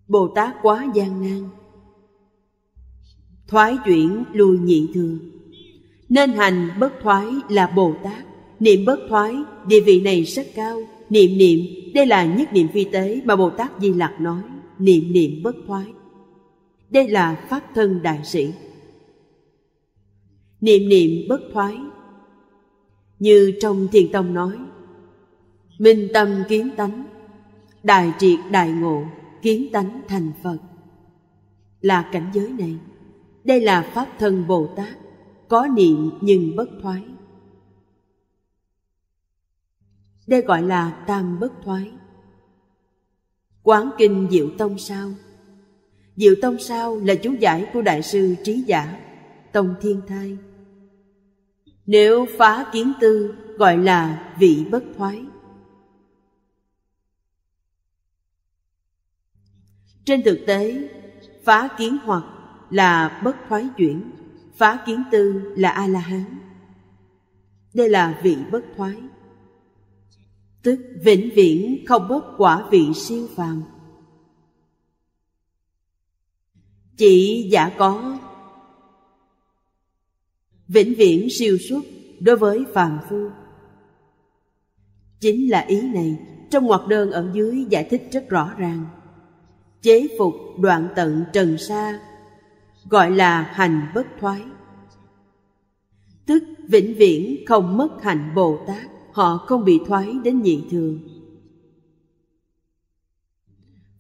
bồ tát quá gian nan thoái chuyển lui nhị thừa nên hành bất thoái là bồ tát niệm bất thoái địa vị này rất cao niệm niệm đây là nhất niệm vi tế mà bồ tát di lặc nói niệm niệm bất thoái đây là pháp thân đại sĩ niệm niệm bất thoái như trong Thiền Tông nói Minh tâm kiến tánh Đại triệt đại ngộ Kiến tánh thành Phật Là cảnh giới này Đây là Pháp thân Bồ Tát Có niệm nhưng bất thoái Đây gọi là tam bất thoái Quán kinh Diệu Tông sao Diệu Tông sao là chú giải của Đại sư Trí Giả Tông Thiên Thai nếu phá kiến tư gọi là vị bất thoái Trên thực tế, phá kiến hoặc là bất thoái chuyển Phá kiến tư là A-la-hán Đây là vị bất thoái Tức vĩnh viễn không bớt quả vị siêu phàm Chỉ giả có vĩnh viễn siêu suốt đối với phàm phu chính là ý này trong ngoặc đơn ở dưới giải thích rất rõ ràng chế phục đoạn tận trần sa gọi là hành bất thoái tức vĩnh viễn không mất hạnh bồ tát họ không bị thoái đến nhị thường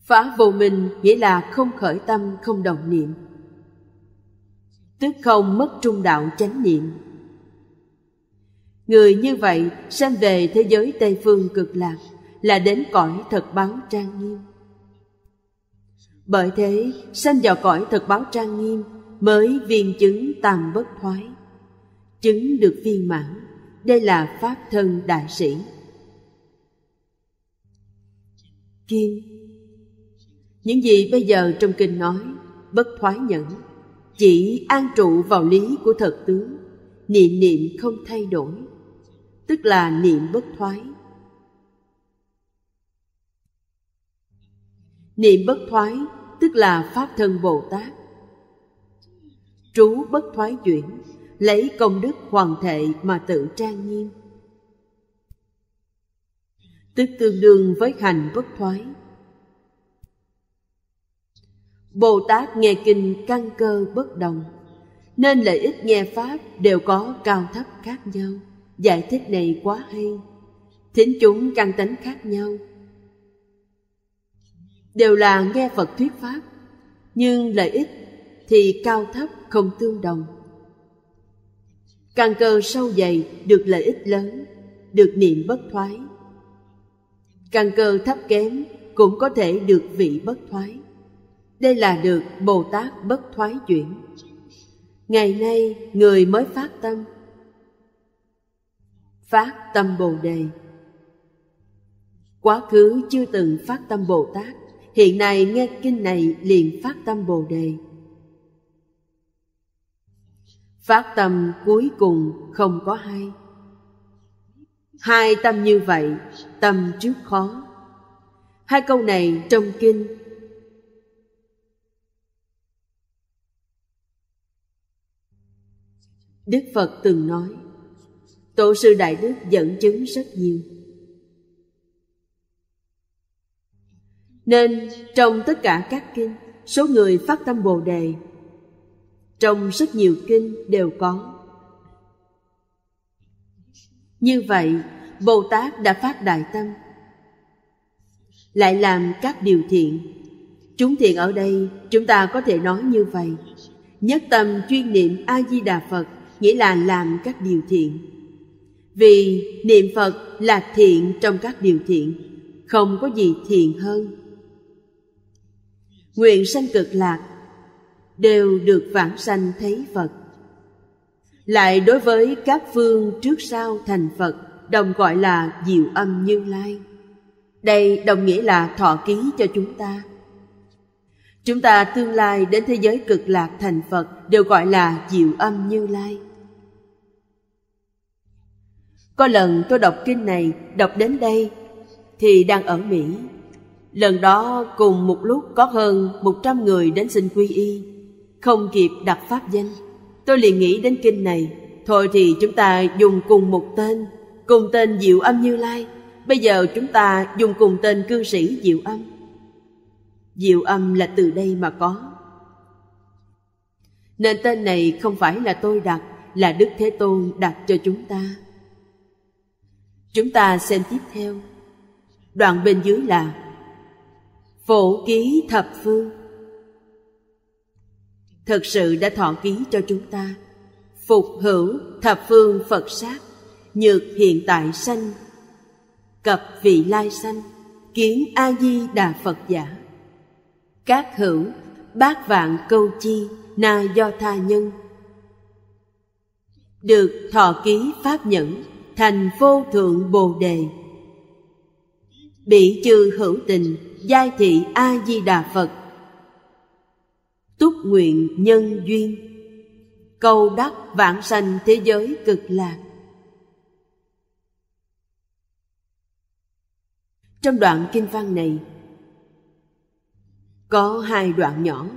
phá vô minh nghĩa là không khởi tâm không đồng niệm tức không mất trung đạo chánh niệm người như vậy sanh về thế giới tây phương cực lạc là đến cõi thật báo trang nghiêm bởi thế sanh vào cõi thật báo trang nghiêm mới viên chứng tam bất thoái chứng được viên mãn đây là pháp thân đại sĩ kim những gì bây giờ trong kinh nói bất thoái nhẫn chỉ an trụ vào lý của thật tướng niệm niệm không thay đổi tức là niệm bất thoái niệm bất thoái tức là pháp thân bồ tát trú bất thoái chuyển lấy công đức hoàn thệ mà tự trang nghiêm tức tương đương với hành bất thoái Bồ Tát nghe kinh căn cơ bất đồng, nên lợi ích nghe Pháp đều có cao thấp khác nhau. Giải thích này quá hay, thính chúng căn tánh khác nhau. Đều là nghe Phật thuyết Pháp, nhưng lợi ích thì cao thấp không tương đồng. Căn cơ sâu dày được lợi ích lớn, được niệm bất thoái. Căn cơ thấp kém cũng có thể được vị bất thoái đây là được bồ tát bất thoái chuyển ngày nay người mới phát tâm phát tâm bồ đề quá khứ chưa từng phát tâm bồ tát hiện nay nghe kinh này liền phát tâm bồ đề phát tâm cuối cùng không có hai hai tâm như vậy tâm trước khó hai câu này trong kinh Đức Phật từng nói Tổ sư Đại Đức dẫn chứng rất nhiều Nên trong tất cả các kinh Số người phát tâm Bồ Đề Trong rất nhiều kinh đều có Như vậy Bồ Tát đã phát đại tâm Lại làm các điều thiện Chúng thiện ở đây Chúng ta có thể nói như vậy Nhất tâm chuyên niệm A-di-đà Phật nghĩa là làm các điều thiện vì niệm phật là thiện trong các điều thiện không có gì thiện hơn nguyện sanh cực lạc đều được vãng sanh thấy phật lại đối với các phương trước sau thành phật đồng gọi là diệu âm như lai đây đồng nghĩa là thọ ký cho chúng ta chúng ta tương lai đến thế giới cực lạc thành phật đều gọi là diệu âm như lai có lần tôi đọc kinh này, đọc đến đây thì đang ở Mỹ. Lần đó cùng một lúc có hơn 100 người đến xin quy y, không kịp đặt pháp danh. Tôi liền nghĩ đến kinh này, thôi thì chúng ta dùng cùng một tên, cùng tên Diệu Âm Như Lai. Bây giờ chúng ta dùng cùng tên cư sĩ Diệu Âm. Diệu Âm là từ đây mà có. Nên tên này không phải là tôi đặt, là Đức Thế Tôn đặt cho chúng ta. Chúng ta xem tiếp theo. Đoạn bên dưới là Phổ ký thập phương Thật sự đã thọ ký cho chúng ta Phục hữu thập phương Phật sát Nhược hiện tại sanh Cập vị lai sanh Kiến A-di-đà Phật giả Các hữu bát vạn câu chi Na do tha nhân Được thọ ký pháp nhẫn thành vô thượng bồ đề bị chư hữu tình giai thị a di đà phật túc nguyện nhân duyên cầu đắc vãng sanh thế giới cực lạc trong đoạn kinh văn này có hai đoạn nhỏ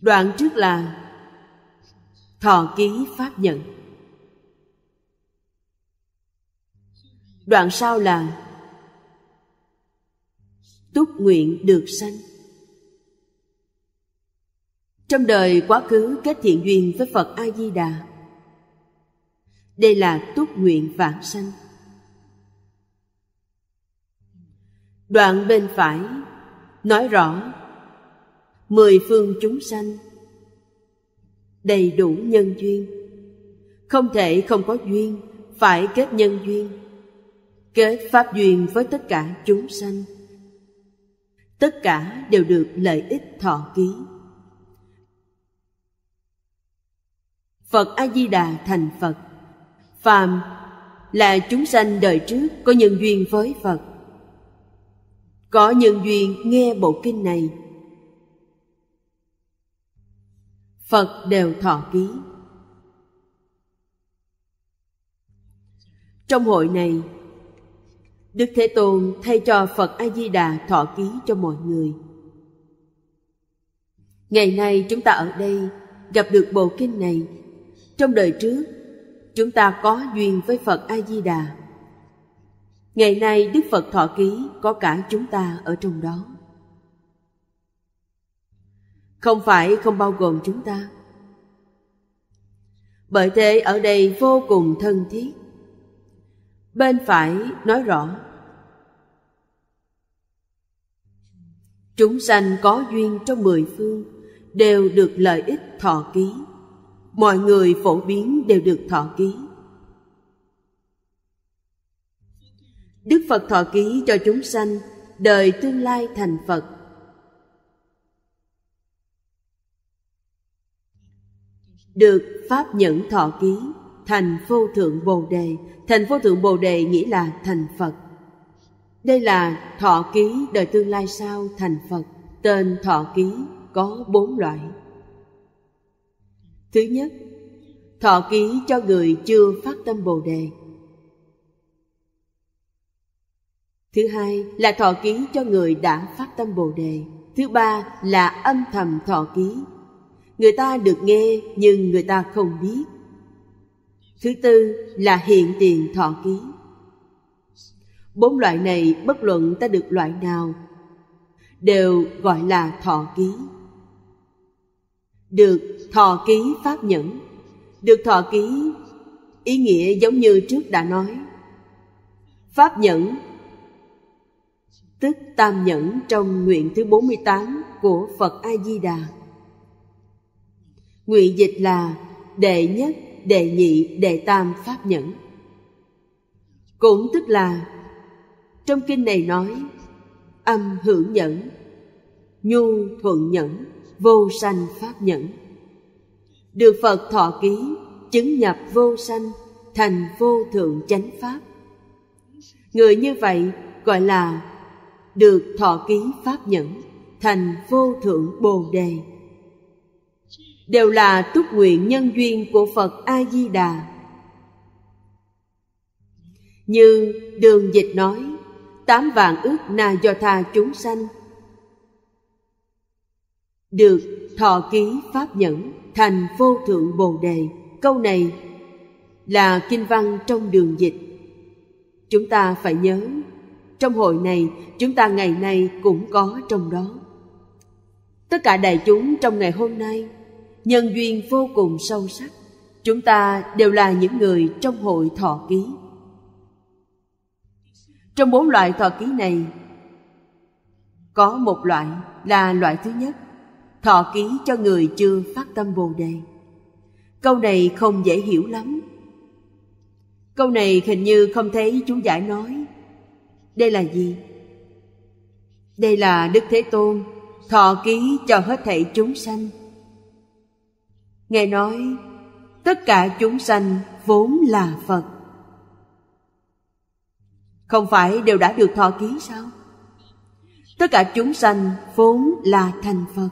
đoạn trước là Thọ ký pháp nhận Đoạn sau là Túc nguyện được sanh Trong đời quá khứ kết thiện duyên với Phật A-di-đà Đây là túc nguyện vạn sanh Đoạn bên phải nói rõ Mười phương chúng sanh đầy đủ nhân duyên không thể không có duyên phải kết nhân duyên kết pháp duyên với tất cả chúng sanh tất cả đều được lợi ích thọ ký phật a di đà thành phật phàm là chúng sanh đời trước có nhân duyên với phật có nhân duyên nghe bộ kinh này Phật đều thọ ký. Trong hội này, Đức Thế Tôn thay cho Phật A Di Đà thọ ký cho mọi người. Ngày nay chúng ta ở đây gặp được bộ kinh này, trong đời trước chúng ta có duyên với Phật A Di Đà. Ngày nay Đức Phật thọ ký có cả chúng ta ở trong đó không phải không bao gồm chúng ta bởi thế ở đây vô cùng thân thiết bên phải nói rõ chúng sanh có duyên trong mười phương đều được lợi ích thọ ký mọi người phổ biến đều được thọ ký đức phật thọ ký cho chúng sanh đời tương lai thành phật được pháp nhẫn thọ ký thành vô thượng bồ đề thành vô thượng bồ đề nghĩa là thành phật đây là thọ ký đời tương lai sau thành phật tên thọ ký có bốn loại thứ nhất thọ ký cho người chưa phát tâm bồ đề thứ hai là thọ ký cho người đã phát tâm bồ đề thứ ba là âm thầm thọ ký người ta được nghe nhưng người ta không biết thứ tư là hiện tiền thọ ký bốn loại này bất luận ta được loại nào đều gọi là thọ ký được thọ ký pháp nhẫn được thọ ký ý nghĩa giống như trước đã nói pháp nhẫn tức tam nhẫn trong nguyện thứ 48 của Phật A Di Đà Nguyện dịch là đệ nhất, đệ nhị, đệ tam pháp nhẫn. Cũng tức là trong kinh này nói âm hưởng nhẫn, nhu thuận nhẫn, vô sanh pháp nhẫn. Được Phật thọ ký chứng nhập vô sanh thành vô thượng chánh pháp. Người như vậy gọi là được thọ ký pháp nhẫn thành vô thượng bồ đề đều là túc nguyện nhân duyên của Phật A Di Đà. Như Đường Dịch nói, tám vạn ước na do tha chúng sanh được thọ ký pháp nhẫn thành vô thượng bồ đề câu này là kinh văn trong đường dịch chúng ta phải nhớ trong hội này chúng ta ngày nay cũng có trong đó tất cả đại chúng trong ngày hôm nay nhân duyên vô cùng sâu sắc chúng ta đều là những người trong hội thọ ký trong bốn loại thọ ký này có một loại là loại thứ nhất thọ ký cho người chưa phát tâm bồ đề câu này không dễ hiểu lắm câu này hình như không thấy chú giải nói đây là gì đây là đức thế tôn thọ ký cho hết thảy chúng sanh nghe nói, tất cả chúng sanh vốn là Phật. Không phải đều đã được thọ ký sao? Tất cả chúng sanh vốn là thành Phật.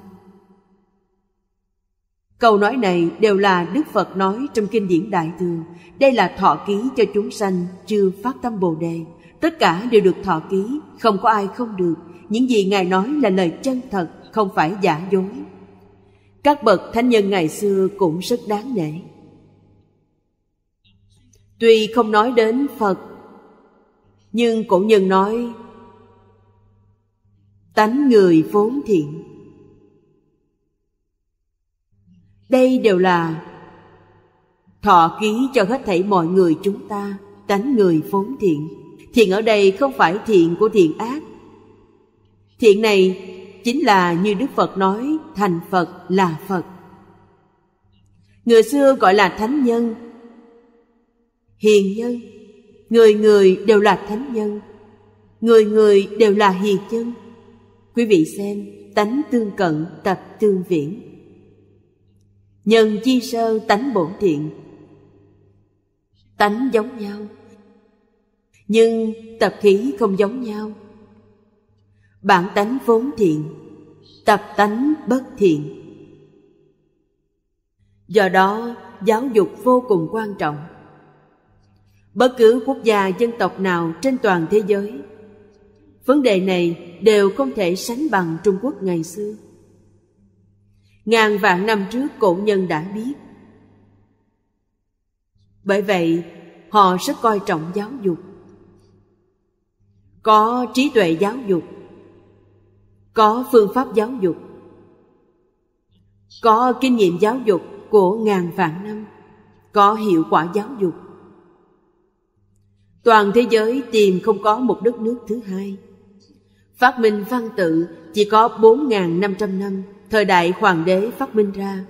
Câu nói này đều là Đức Phật nói trong Kinh điển Đại Thừa. Đây là thọ ký cho chúng sanh chưa phát tâm Bồ Đề. Tất cả đều được thọ ký, không có ai không được. Những gì Ngài nói là lời chân thật, không phải giả dối các bậc thánh nhân ngày xưa cũng rất đáng nể tuy không nói đến phật nhưng cổ nhân nói tánh người vốn thiện đây đều là thọ ký cho hết thảy mọi người chúng ta tánh người vốn thiện thiện ở đây không phải thiện của thiện ác thiện này chính là như Đức Phật nói thành Phật là Phật. Người xưa gọi là thánh nhân, hiền nhân, người người đều là thánh nhân, người người đều là hiền nhân. Quý vị xem, tánh tương cận tập tương viễn. Nhân chi sơ tánh bổn thiện. Tánh giống nhau, nhưng tập khí không giống nhau bản tánh vốn thiện tập tánh bất thiện do đó giáo dục vô cùng quan trọng bất cứ quốc gia dân tộc nào trên toàn thế giới vấn đề này đều không thể sánh bằng trung quốc ngày xưa ngàn vạn năm trước cổ nhân đã biết bởi vậy họ rất coi trọng giáo dục có trí tuệ giáo dục có phương pháp giáo dục có kinh nghiệm giáo dục của ngàn vạn năm có hiệu quả giáo dục toàn thế giới tìm không có một đất nước thứ hai phát minh văn tự chỉ có 4.500 năm thời đại hoàng đế phát minh ra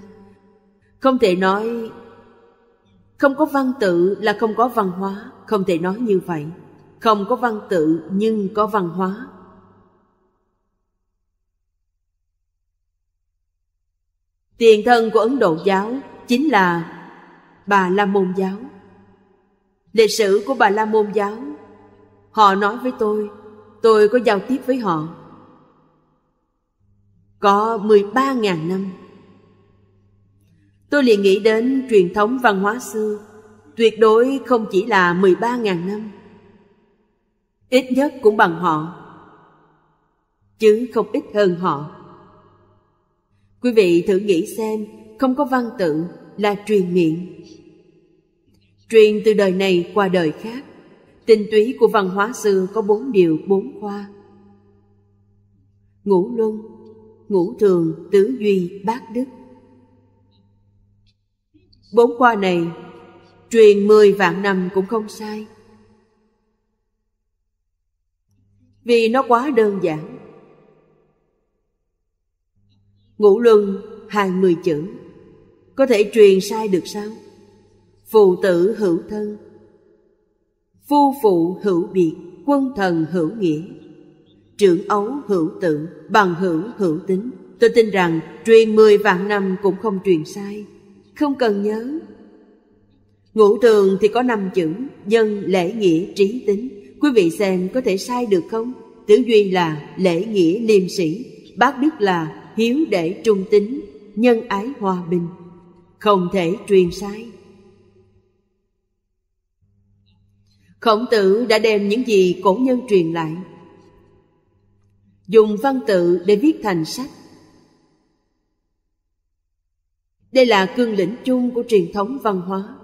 không thể nói không có văn tự là không có văn hóa không thể nói như vậy không có văn tự nhưng có văn hóa tiền thân của ấn độ giáo chính là bà la môn giáo lịch sử của bà la môn giáo họ nói với tôi tôi có giao tiếp với họ có 13.000 năm. Tôi liền nghĩ đến truyền thống văn hóa xưa, tuyệt đối không chỉ là 13.000 năm. Ít nhất cũng bằng họ, chứ không ít hơn họ. Quý vị thử nghĩ xem, không có văn tự là truyền miệng. Truyền từ đời này qua đời khác. Tinh túy của văn hóa xưa có bốn điều bốn khoa. Ngũ luân, ngũ thường, tứ duy, bát đức. Bốn khoa này truyền mười vạn năm cũng không sai. Vì nó quá đơn giản Ngũ luân hai mươi chữ Có thể truyền sai được sao? Phụ tử hữu thân Phu phụ hữu biệt Quân thần hữu nghĩa Trưởng ấu hữu tự Bằng hữu hữu tính Tôi tin rằng truyền mười vạn năm cũng không truyền sai Không cần nhớ Ngũ thường thì có năm chữ Nhân lễ nghĩa trí tính Quý vị xem có thể sai được không? Tử duy là lễ nghĩa liêm sĩ Bác đức là hiếu để trung tính nhân ái hòa bình không thể truyền sai khổng tử đã đem những gì cổ nhân truyền lại dùng văn tự để viết thành sách đây là cương lĩnh chung của truyền thống văn hóa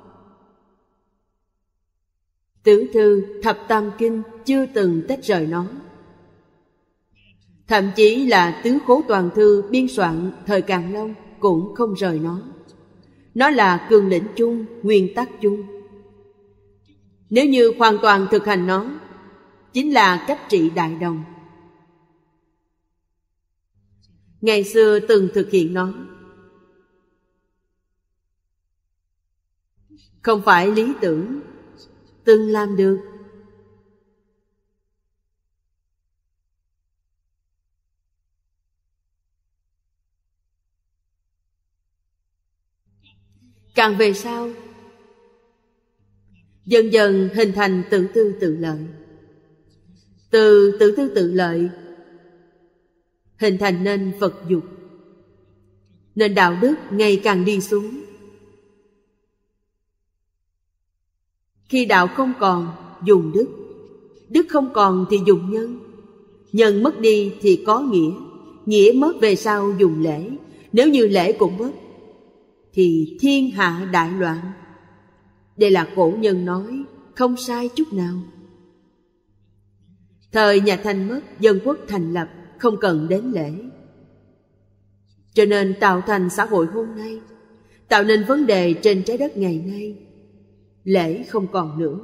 tử thư thập tam kinh chưa từng tách rời nó thậm chí là tứ khố toàn thư biên soạn thời càng lâu cũng không rời nó nó là cường lĩnh chung nguyên tắc chung nếu như hoàn toàn thực hành nó chính là cách trị đại đồng ngày xưa từng thực hiện nó không phải lý tưởng từng làm được càng về sau dần dần hình thành tự tư tự lợi từ tự tư tự lợi hình thành nên vật dục nên đạo đức ngày càng đi xuống khi đạo không còn dùng đức đức không còn thì dùng nhân nhân mất đi thì có nghĩa nghĩa mất về sau dùng lễ nếu như lễ cũng mất thì thiên hạ đại loạn đây là cổ nhân nói không sai chút nào thời nhà thanh mất dân quốc thành lập không cần đến lễ cho nên tạo thành xã hội hôm nay tạo nên vấn đề trên trái đất ngày nay lễ không còn nữa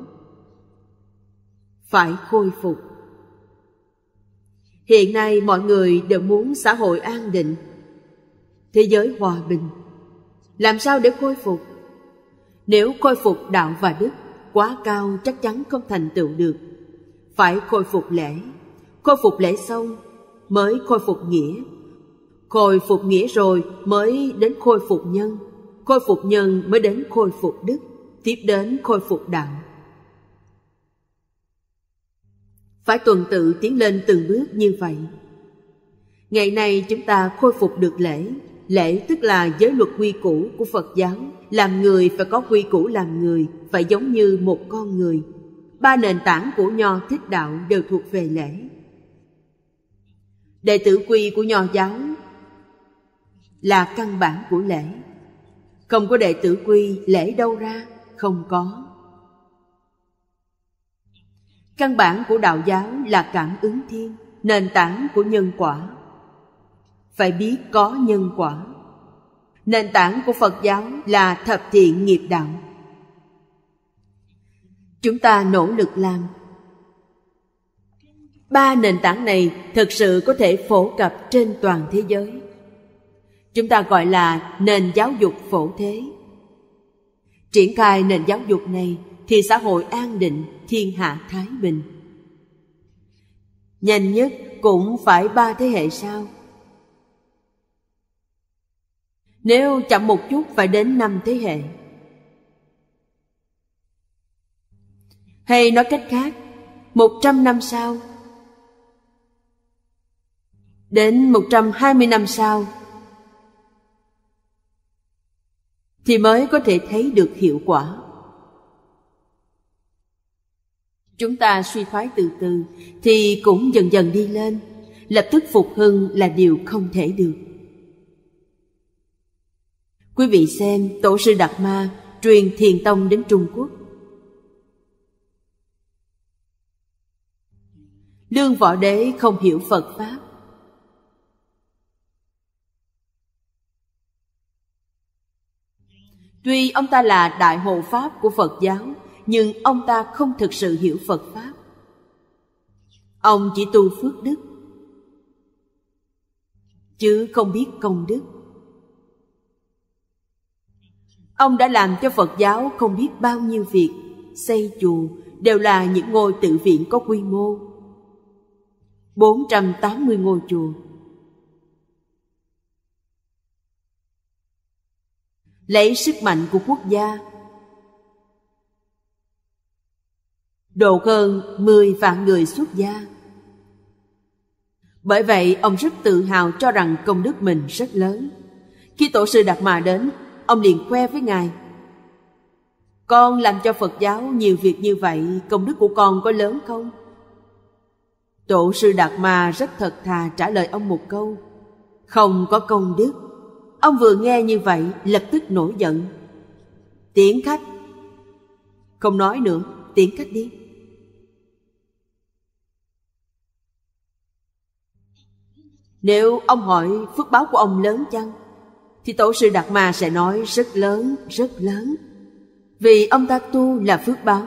phải khôi phục hiện nay mọi người đều muốn xã hội an định thế giới hòa bình làm sao để khôi phục nếu khôi phục đạo và đức quá cao chắc chắn không thành tựu được phải khôi phục lễ khôi phục lễ xong mới khôi phục nghĩa khôi phục nghĩa rồi mới đến khôi phục nhân khôi phục nhân mới đến khôi phục đức tiếp đến khôi phục đạo phải tuần tự tiến lên từng bước như vậy ngày nay chúng ta khôi phục được lễ lễ tức là giới luật quy củ của phật giáo làm người phải có quy củ làm người phải giống như một con người ba nền tảng của nho thích đạo đều thuộc về lễ đệ tử quy của nho giáo là căn bản của lễ không có đệ tử quy lễ đâu ra không có căn bản của đạo giáo là cảm ứng thiên nền tảng của nhân quả phải biết có nhân quả nền tảng của phật giáo là thập thiện nghiệp đạo chúng ta nỗ lực làm ba nền tảng này thực sự có thể phổ cập trên toàn thế giới chúng ta gọi là nền giáo dục phổ thế triển khai nền giáo dục này thì xã hội an định thiên hạ thái bình nhanh nhất cũng phải ba thế hệ sau nếu chậm một chút phải đến năm thế hệ. Hay nói cách khác, một trăm năm sau đến một trăm hai mươi năm sau thì mới có thể thấy được hiệu quả. Chúng ta suy thoái từ từ thì cũng dần dần đi lên, lập tức phục hưng là điều không thể được. Quý vị xem Tổ sư Đạt Ma truyền Thiền Tông đến Trung Quốc. Lương Võ Đế không hiểu Phật Pháp. Tuy ông ta là đại hộ Pháp của Phật giáo, nhưng ông ta không thực sự hiểu Phật Pháp. Ông chỉ tu phước đức, chứ không biết công đức. Ông đã làm cho Phật giáo không biết bao nhiêu việc, xây chùa đều là những ngôi tự viện có quy mô. 480 ngôi chùa. Lấy sức mạnh của quốc gia độ hơn 10 vạn người xuất gia. Bởi vậy, ông rất tự hào cho rằng công đức mình rất lớn. Khi tổ sư Đạt Mà đến, ông liền khoe với ngài con làm cho phật giáo nhiều việc như vậy công đức của con có lớn không tổ sư đạt ma rất thật thà trả lời ông một câu không có công đức ông vừa nghe như vậy lập tức nổi giận tiễn khách không nói nữa tiễn khách đi nếu ông hỏi phước báo của ông lớn chăng thì tổ sư đạt ma sẽ nói rất lớn rất lớn vì ông ta tu là phước báo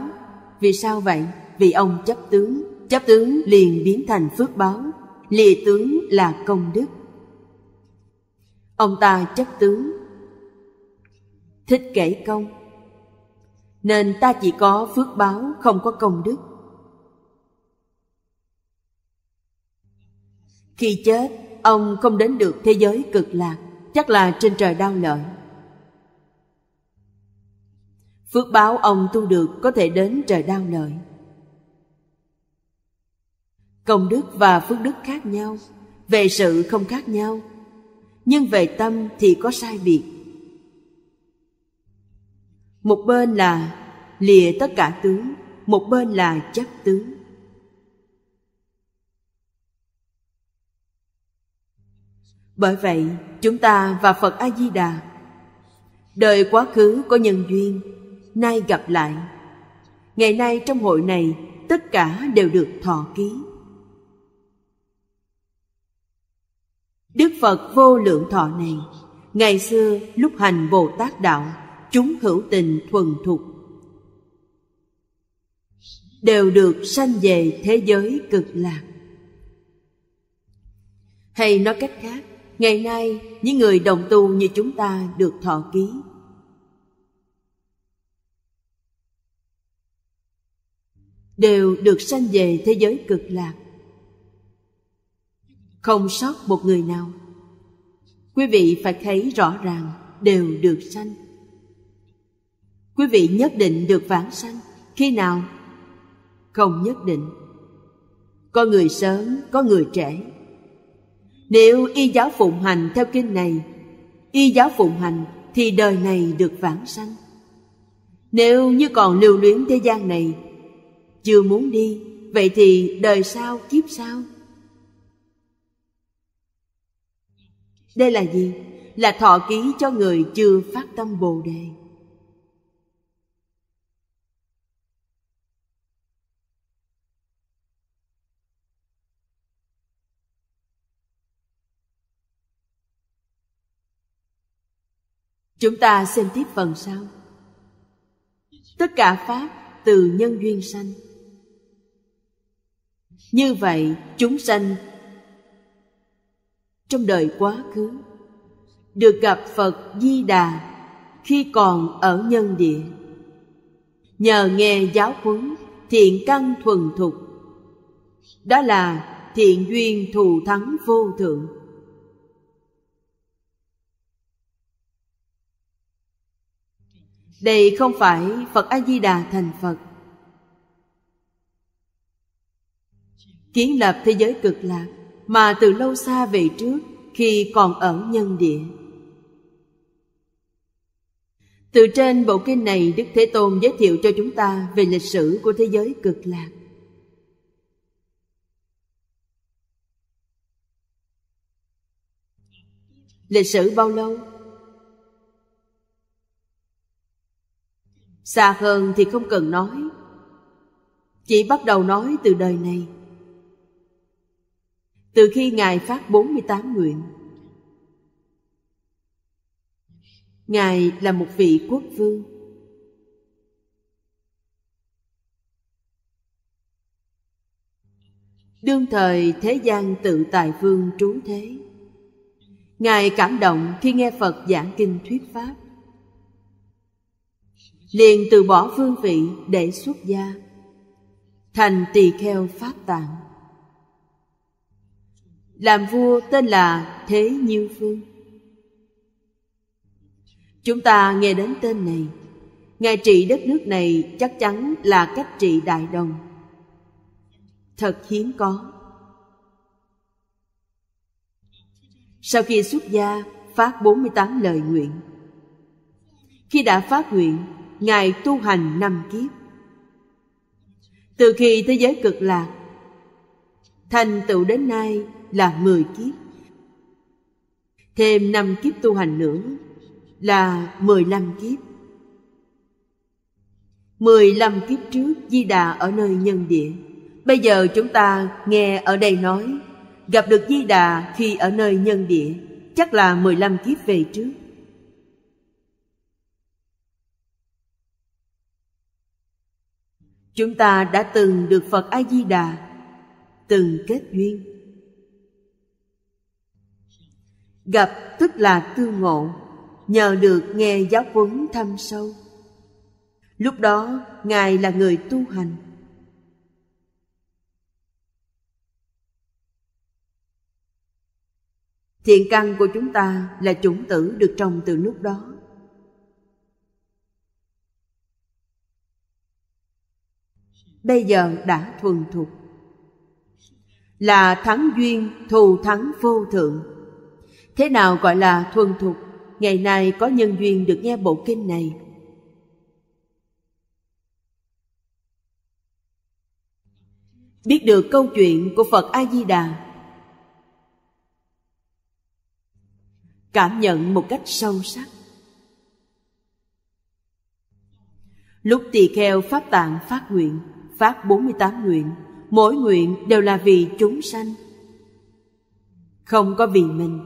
vì sao vậy vì ông chấp tướng chấp tướng liền biến thành phước báo lìa tướng là công đức ông ta chấp tướng thích kể công nên ta chỉ có phước báo không có công đức khi chết ông không đến được thế giới cực lạc chắc là trên trời đau lợi phước báo ông tu được có thể đến trời đau lợi công đức và phước đức khác nhau về sự không khác nhau nhưng về tâm thì có sai biệt một bên là lìa tất cả tướng một bên là chấp tướng Bởi vậy, chúng ta và Phật A Di Đà đời quá khứ có nhân duyên, nay gặp lại. Ngày nay trong hội này, tất cả đều được thọ ký. Đức Phật vô lượng thọ này, ngày xưa lúc hành Bồ Tát đạo, chúng hữu tình thuần thục đều được sanh về thế giới cực lạc. Hay nói cách khác, ngày nay những người đồng tu như chúng ta được thọ ký đều được sanh về thế giới cực lạc không sót một người nào quý vị phải thấy rõ ràng đều được sanh quý vị nhất định được vãng sanh khi nào không nhất định có người sớm có người trễ nếu y giáo phụng hành theo kinh này, y giáo phụng hành thì đời này được vãng sanh. Nếu như còn lưu luyến thế gian này, chưa muốn đi, vậy thì đời sau kiếp sau. Đây là gì? Là thọ ký cho người chưa phát tâm Bồ đề. chúng ta xem tiếp phần sau tất cả pháp từ nhân duyên sanh như vậy chúng sanh trong đời quá khứ được gặp phật di đà khi còn ở nhân địa nhờ nghe giáo huấn thiện căn thuần thục đó là thiện duyên thù thắng vô thượng Đây không phải Phật A-di-đà thành Phật Kiến lập thế giới cực lạc Mà từ lâu xa về trước Khi còn ở nhân địa Từ trên bộ kinh này Đức Thế Tôn giới thiệu cho chúng ta Về lịch sử của thế giới cực lạc Lịch sử bao lâu? Xa hơn thì không cần nói Chỉ bắt đầu nói từ đời này Từ khi Ngài phát 48 nguyện Ngài là một vị quốc vương Đương thời thế gian tự tài vương trú thế Ngài cảm động khi nghe Phật giảng kinh thuyết Pháp liền từ bỏ vương vị để xuất gia thành tỳ kheo pháp tạng làm vua tên là thế nhiêu phương chúng ta nghe đến tên này ngài trị đất nước này chắc chắn là cách trị đại đồng thật hiếm có sau khi xuất gia phát 48 lời nguyện khi đã phát nguyện Ngài tu hành năm kiếp Từ khi thế giới cực lạc Thành tựu đến nay là mười kiếp Thêm năm kiếp tu hành nữa là mười lăm kiếp Mười lăm kiếp trước Di Đà ở nơi nhân địa Bây giờ chúng ta nghe ở đây nói Gặp được Di Đà khi ở nơi nhân địa Chắc là mười lăm kiếp về trước chúng ta đã từng được phật a di đà từng kết duyên gặp tức là tương ngộ nhờ được nghe giáo huấn thâm sâu lúc đó ngài là người tu hành thiện căn của chúng ta là chủng tử được trồng từ lúc đó bây giờ đã thuần thục là thắng duyên thù thắng vô thượng thế nào gọi là thuần thục ngày nay có nhân duyên được nghe bộ kinh này biết được câu chuyện của phật a di đà cảm nhận một cách sâu sắc lúc tỳ kheo pháp tạng phát nguyện phát 48 nguyện, mỗi nguyện đều là vì chúng sanh, không có vì mình.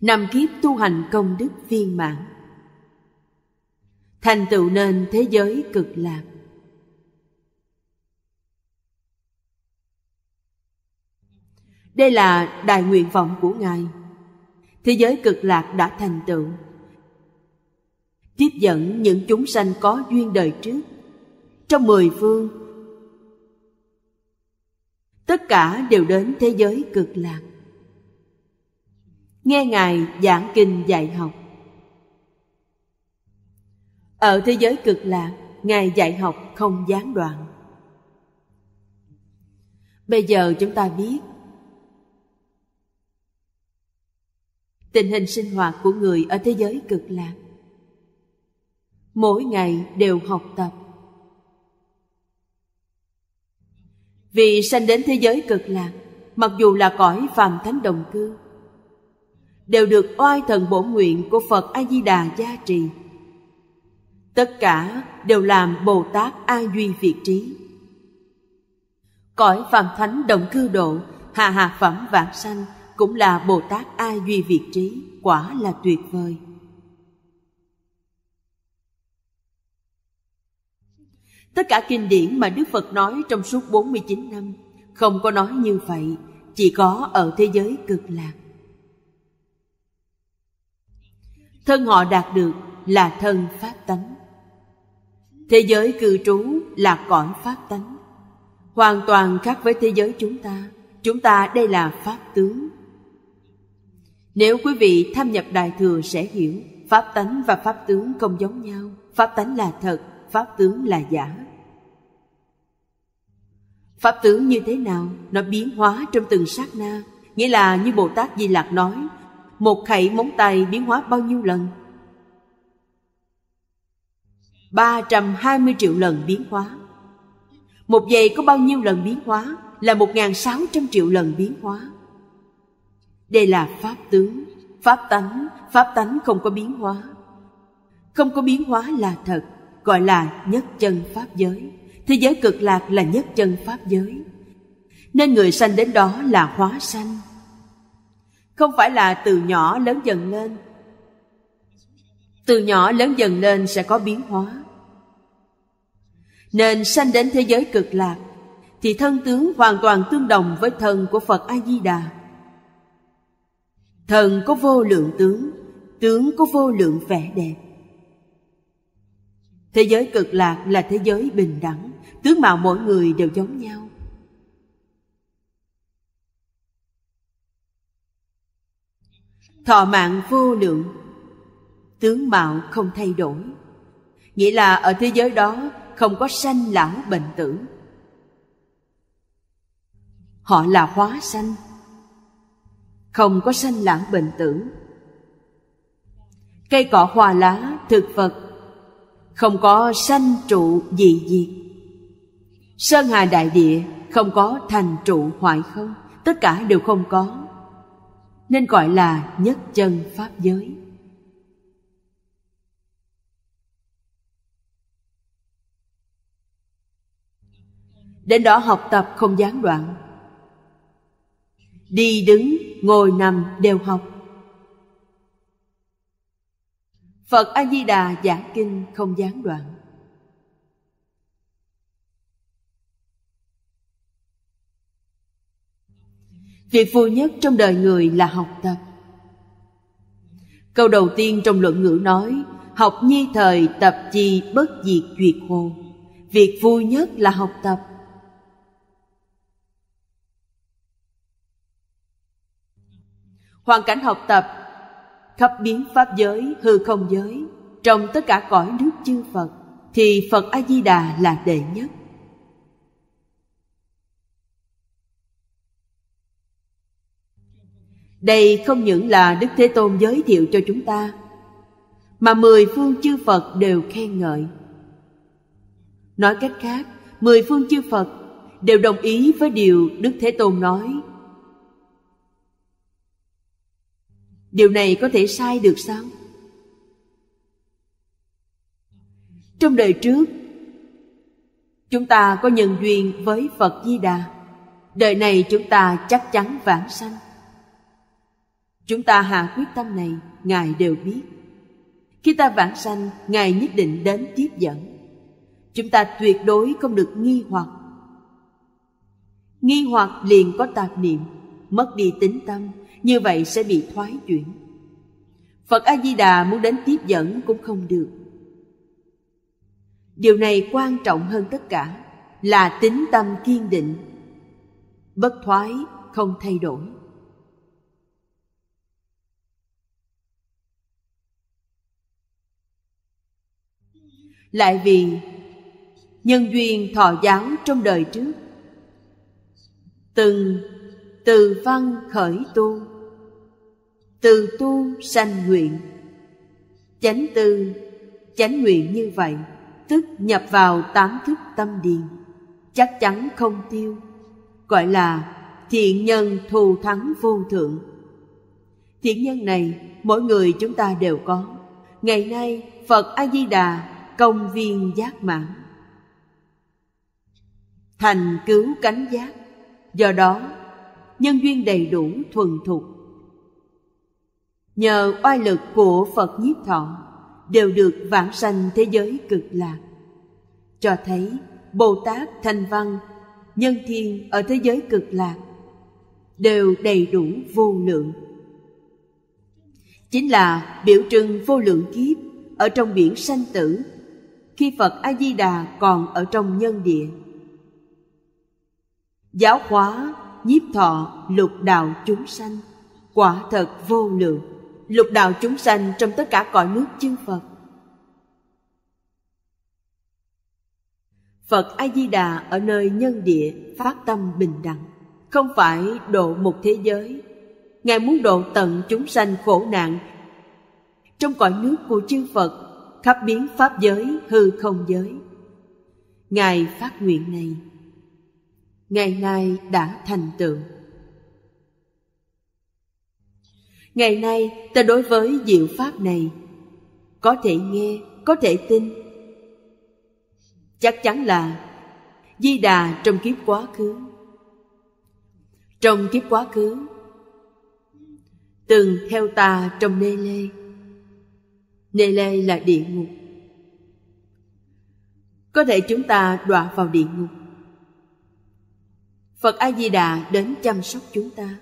Năm kiếp tu hành công đức viên mãn Thành tựu nên thế giới cực lạc Đây là đại nguyện vọng của Ngài thế giới cực lạc đã thành tựu tiếp dẫn những chúng sanh có duyên đời trước trong mười phương tất cả đều đến thế giới cực lạc nghe ngài giảng kinh dạy học ở thế giới cực lạc ngài dạy học không gián đoạn bây giờ chúng ta biết tình hình sinh hoạt của người ở thế giới cực lạc mỗi ngày đều học tập vì sanh đến thế giới cực lạc mặc dù là cõi phàm thánh đồng cư đều được oai thần bổ nguyện của phật a di đà gia trì tất cả đều làm bồ tát a duy việt trí cõi phàm thánh đồng cư độ hà hà phẩm vạn sanh cũng là bồ tát a duy việt trí quả là tuyệt vời Tất cả kinh điển mà Đức Phật nói trong suốt 49 năm không có nói như vậy, chỉ có ở thế giới cực lạc. Thân họ đạt được là thân pháp tánh. Thế giới cư trú là cõi pháp tánh. Hoàn toàn khác với thế giới chúng ta, chúng ta đây là pháp tướng, nếu quý vị tham nhập Đại Thừa sẽ hiểu, Pháp tánh và Pháp tướng không giống nhau, Pháp tánh là thật, Pháp tướng là giả. Pháp tướng như thế nào? Nó biến hóa trong từng sát na, nghĩa là như Bồ Tát Di Lạc nói, một khẩy móng tay biến hóa bao nhiêu lần? 320 triệu lần biến hóa. Một giây có bao nhiêu lần biến hóa? Là 1.600 triệu lần biến hóa. Đây là pháp tướng, pháp tánh, pháp tánh không có biến hóa. Không có biến hóa là thật, gọi là nhất chân pháp giới. Thế giới cực lạc là nhất chân pháp giới. Nên người sanh đến đó là hóa sanh. Không phải là từ nhỏ lớn dần lên. Từ nhỏ lớn dần lên sẽ có biến hóa. Nên sanh đến thế giới cực lạc thì thân tướng hoàn toàn tương đồng với thân của Phật A Di Đà thần có vô lượng tướng tướng có vô lượng vẻ đẹp thế giới cực lạc là thế giới bình đẳng tướng mạo mỗi người đều giống nhau thọ mạng vô lượng tướng mạo không thay đổi nghĩa là ở thế giới đó không có sanh lão bệnh tử họ là hóa sanh không có sanh lãng bệnh tử cây cỏ hoa lá thực vật không có sanh trụ dị diệt sơn hà đại địa không có thành trụ hoại không tất cả đều không có nên gọi là nhất chân pháp giới đến đó học tập không gián đoạn đi đứng ngồi nằm đều học phật a di đà giảng kinh không gián đoạn việc vui nhất trong đời người là học tập câu đầu tiên trong luận ngữ nói học nhi thời tập chi bất diệt duyệt hồ việc vui nhất là học tập hoàn cảnh học tập khắp biến pháp giới hư không giới trong tất cả cõi nước chư phật thì phật a di đà là đệ nhất đây không những là đức thế tôn giới thiệu cho chúng ta mà mười phương chư phật đều khen ngợi nói cách khác mười phương chư phật đều đồng ý với điều đức thế tôn nói điều này có thể sai được sao trong đời trước chúng ta có nhân duyên với phật di đà đời này chúng ta chắc chắn vãng sanh chúng ta hạ quyết tâm này ngài đều biết khi ta vãng sanh ngài nhất định đến tiếp dẫn chúng ta tuyệt đối không được nghi hoặc nghi hoặc liền có tạp niệm mất đi tính tâm như vậy sẽ bị thoái chuyển phật a di đà muốn đến tiếp dẫn cũng không được điều này quan trọng hơn tất cả là tính tâm kiên định bất thoái không thay đổi lại vì nhân duyên thọ giáo trong đời trước từng từ văn khởi tu từ tu sanh nguyện chánh tư chánh nguyện như vậy tức nhập vào tám thức tâm điền chắc chắn không tiêu gọi là thiện nhân thù thắng vô thượng thiện nhân này mỗi người chúng ta đều có ngày nay phật a di đà công viên giác mãn thành cứu cánh giác do đó nhân duyên đầy đủ thuần thục nhờ oai lực của phật nhiếp thọ đều được vãng sanh thế giới cực lạc cho thấy bồ tát thanh văn nhân thiên ở thế giới cực lạc đều đầy đủ vô lượng chính là biểu trưng vô lượng kiếp ở trong biển sanh tử khi phật a di đà còn ở trong nhân địa giáo hóa nhiếp thọ lục đạo chúng sanh quả thật vô lượng lục đạo chúng sanh trong tất cả cõi nước chư phật phật a di đà ở nơi nhân địa phát tâm bình đẳng không phải độ một thế giới ngài muốn độ tận chúng sanh khổ nạn trong cõi nước của chư phật khắp biến pháp giới hư không giới ngài phát nguyện này ngày nay đã thành tựu ngày nay ta đối với diệu pháp này có thể nghe có thể tin chắc chắn là di đà trong kiếp quá khứ trong kiếp quá khứ từng theo ta trong nê lê nê lê là địa ngục có thể chúng ta đọa vào địa ngục phật a di đà đến chăm sóc chúng ta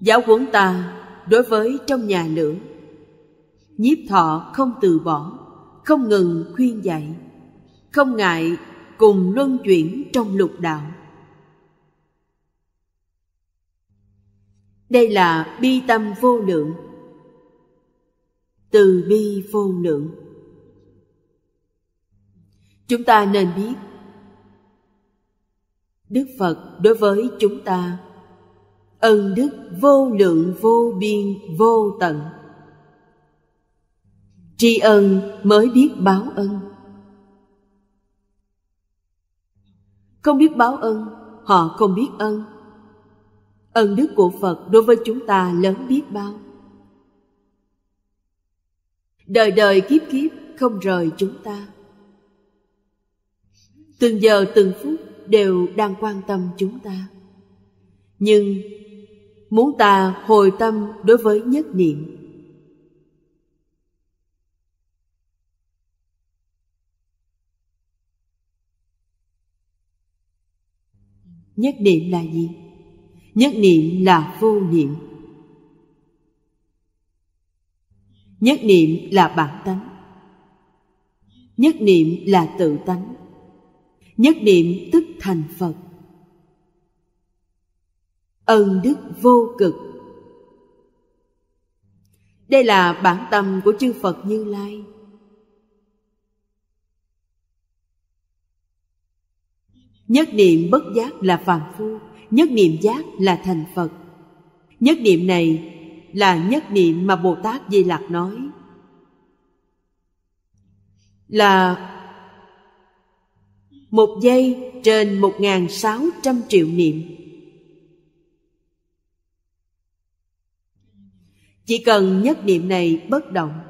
giáo huấn ta đối với trong nhà nữa nhiếp thọ không từ bỏ không ngừng khuyên dạy không ngại cùng luân chuyển trong lục đạo đây là bi tâm vô lượng từ bi vô lượng chúng ta nên biết đức phật đối với chúng ta ân đức vô lượng vô biên vô tận tri ân mới biết báo ân không biết báo ân họ không biết ân ân đức của phật đối với chúng ta lớn biết bao đời đời kiếp kiếp không rời chúng ta từng giờ từng phút đều đang quan tâm chúng ta nhưng muốn ta hồi tâm đối với nhất niệm nhất niệm là gì nhất niệm là vô niệm nhất niệm là bản tánh nhất niệm là tự tánh nhất niệm tức thành phật ân đức vô cực đây là bản tâm của chư phật như lai nhất niệm bất giác là phàm phu nhất niệm giác là thành phật nhất niệm này là nhất niệm mà bồ tát di lặc nói là một giây trên một ngàn sáu trăm triệu niệm. Chỉ cần nhất niệm này bất động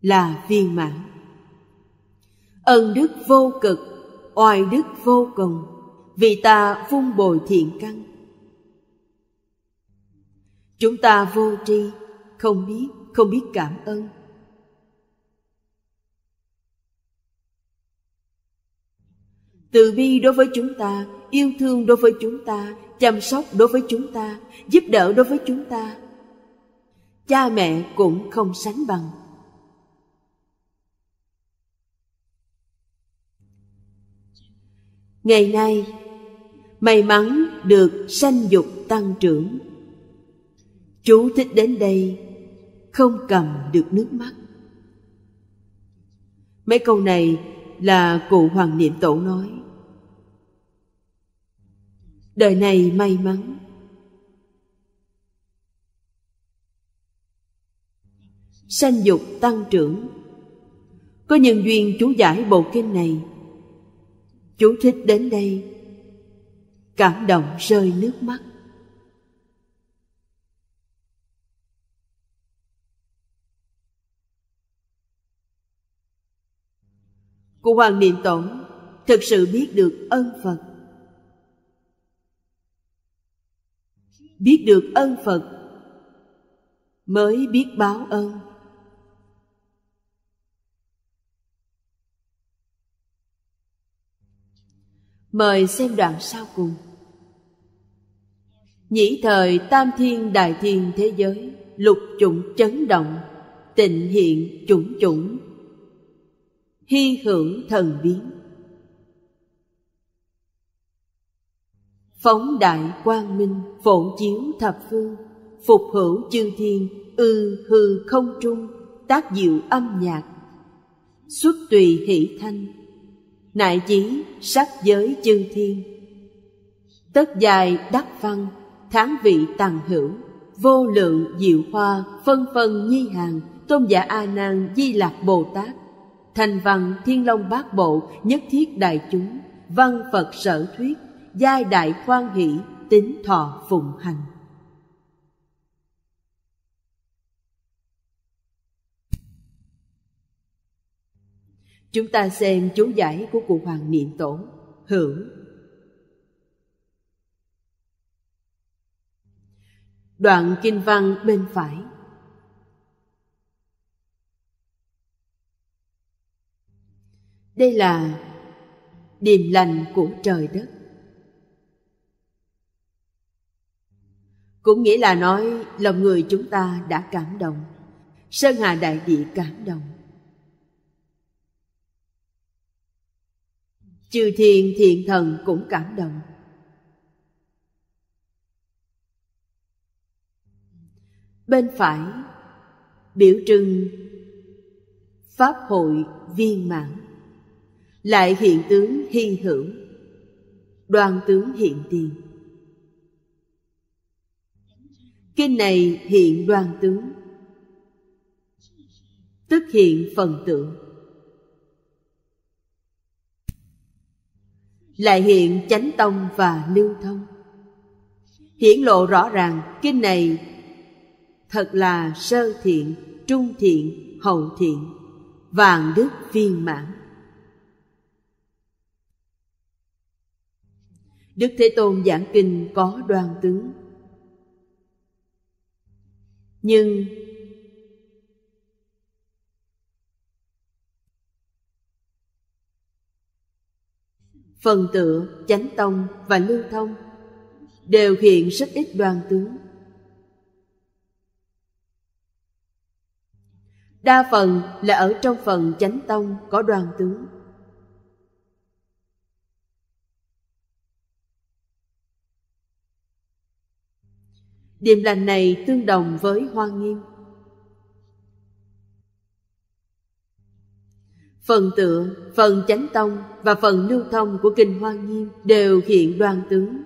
là viên mãn. Ân đức vô cực, oai đức vô cùng, vì ta phun bồi thiện căn. Chúng ta vô tri, không biết, không biết cảm ơn từ bi đối với chúng ta yêu thương đối với chúng ta chăm sóc đối với chúng ta giúp đỡ đối với chúng ta cha mẹ cũng không sánh bằng ngày nay may mắn được sanh dục tăng trưởng chú thích đến đây không cầm được nước mắt mấy câu này là cụ Hoàng Niệm Tổ nói Đời này may mắn Sanh dục tăng trưởng Có nhân duyên chú giải bộ kinh này Chú thích đến đây Cảm động rơi nước mắt của Hoàng Niệm Tổng thực sự biết được ân Phật. Biết được ân Phật mới biết báo ơn. Mời xem đoạn sau cùng. Nhĩ thời tam thiên đại thiên thế giới, lục chủng chấn động, tịnh hiện chủng chủng hy hữu thần biến phóng đại quang minh phổ chiếu thập phương phục hữu chư thiên ư hư không trung tác diệu âm nhạc xuất tùy hỷ thanh nại chí sắc giới chư thiên tất dài đắc văn tháng vị tàng hữu vô lượng diệu hoa phân phân nhi hàng tôn giả a nan di lạc bồ tát thành văn thiên long bát bộ nhất thiết đại chúng văn phật sở thuyết giai đại khoan hỷ tính thọ phụng hành chúng ta xem chú giải của cụ hoàng niệm tổ hưởng đoạn kinh văn bên phải đây là điềm lành của trời đất cũng nghĩa là nói lòng người chúng ta đã cảm động sơn hà đại địa cảm động chư thiên thiện thần cũng cảm động bên phải biểu trưng pháp hội viên mãn lại hiện tướng hy hữu đoan tướng hiện tiền kinh này hiện đoan tướng tức hiện phần tượng lại hiện chánh tông và lưu thông hiển lộ rõ ràng kinh này thật là sơ thiện trung thiện hậu thiện vàng đức viên mãn Đức Thế Tôn giảng kinh có đoàn tướng. Nhưng phần tựa chánh tông và lưu thông đều hiện rất ít đoàn tướng đa phần là ở trong phần chánh tông có đoàn tướng Điềm lành này tương đồng với hoa nghiêm. Phần tựa, phần chánh tông và phần lưu thông của Kinh Hoa Nghiêm đều hiện đoan tướng.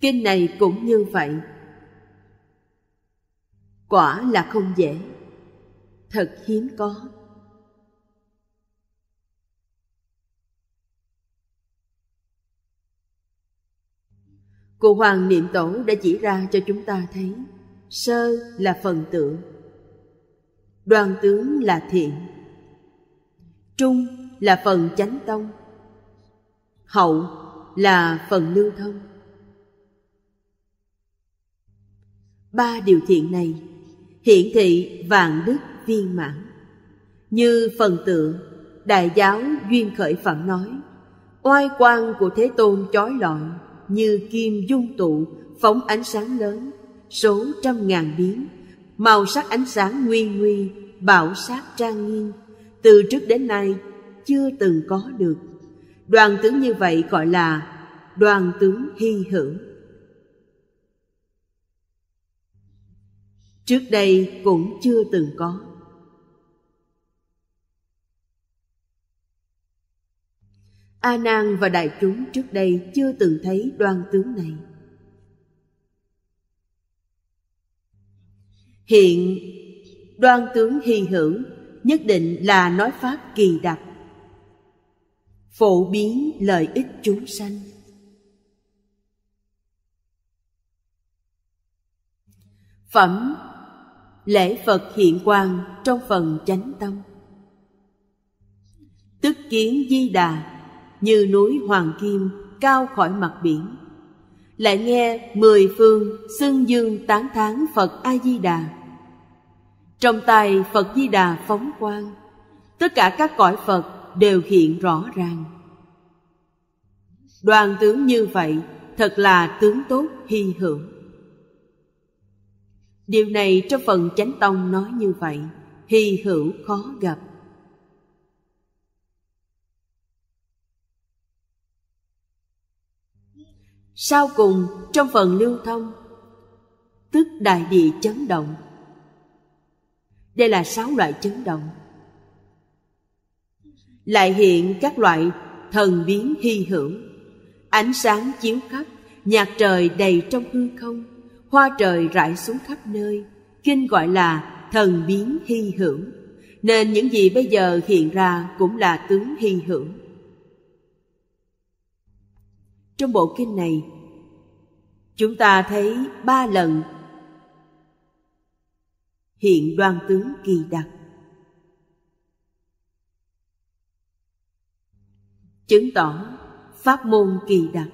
Kinh này cũng như vậy. Quả là không dễ, thật hiếm có. Cô Hoàng Niệm Tổ đã chỉ ra cho chúng ta thấy Sơ là phần tượng Đoàn tướng là thiện Trung là phần chánh tông Hậu là phần lưu thông Ba điều thiện này hiển thị vạn đức viên mãn Như phần tượng Đại giáo Duyên Khởi Phẩm nói Oai quan của Thế Tôn chói lọi như kim dung tụ phóng ánh sáng lớn số trăm ngàn biến màu sắc ánh sáng nguy nguy bảo sát trang nghiêm từ trước đến nay chưa từng có được đoàn tướng như vậy gọi là đoàn tướng hy hữu trước đây cũng chưa từng có a nan và đại chúng trước đây chưa từng thấy đoan tướng này hiện đoan tướng hy hữu nhất định là nói pháp kỳ đặc phổ biến lợi ích chúng sanh phẩm lễ phật hiện quang trong phần chánh tâm tức kiến di đà như núi hoàng kim cao khỏi mặt biển lại nghe mười phương xưng dương tán thán phật a di đà trong tay phật di đà phóng quang tất cả các cõi phật đều hiện rõ ràng đoàn tướng như vậy thật là tướng tốt hy hữu điều này trong phần chánh tông nói như vậy hy hữu khó gặp sau cùng trong phần lưu thông tức đại địa chấn động đây là sáu loại chấn động lại hiện các loại thần biến hy hữu ánh sáng chiếu khắp nhạc trời đầy trong hư không hoa trời rải xuống khắp nơi kinh gọi là thần biến hy hữu nên những gì bây giờ hiện ra cũng là tướng hy hữu trong bộ kinh này, chúng ta thấy ba lần hiện đoan tướng kỳ đặc. Chứng tỏ pháp môn kỳ đặc.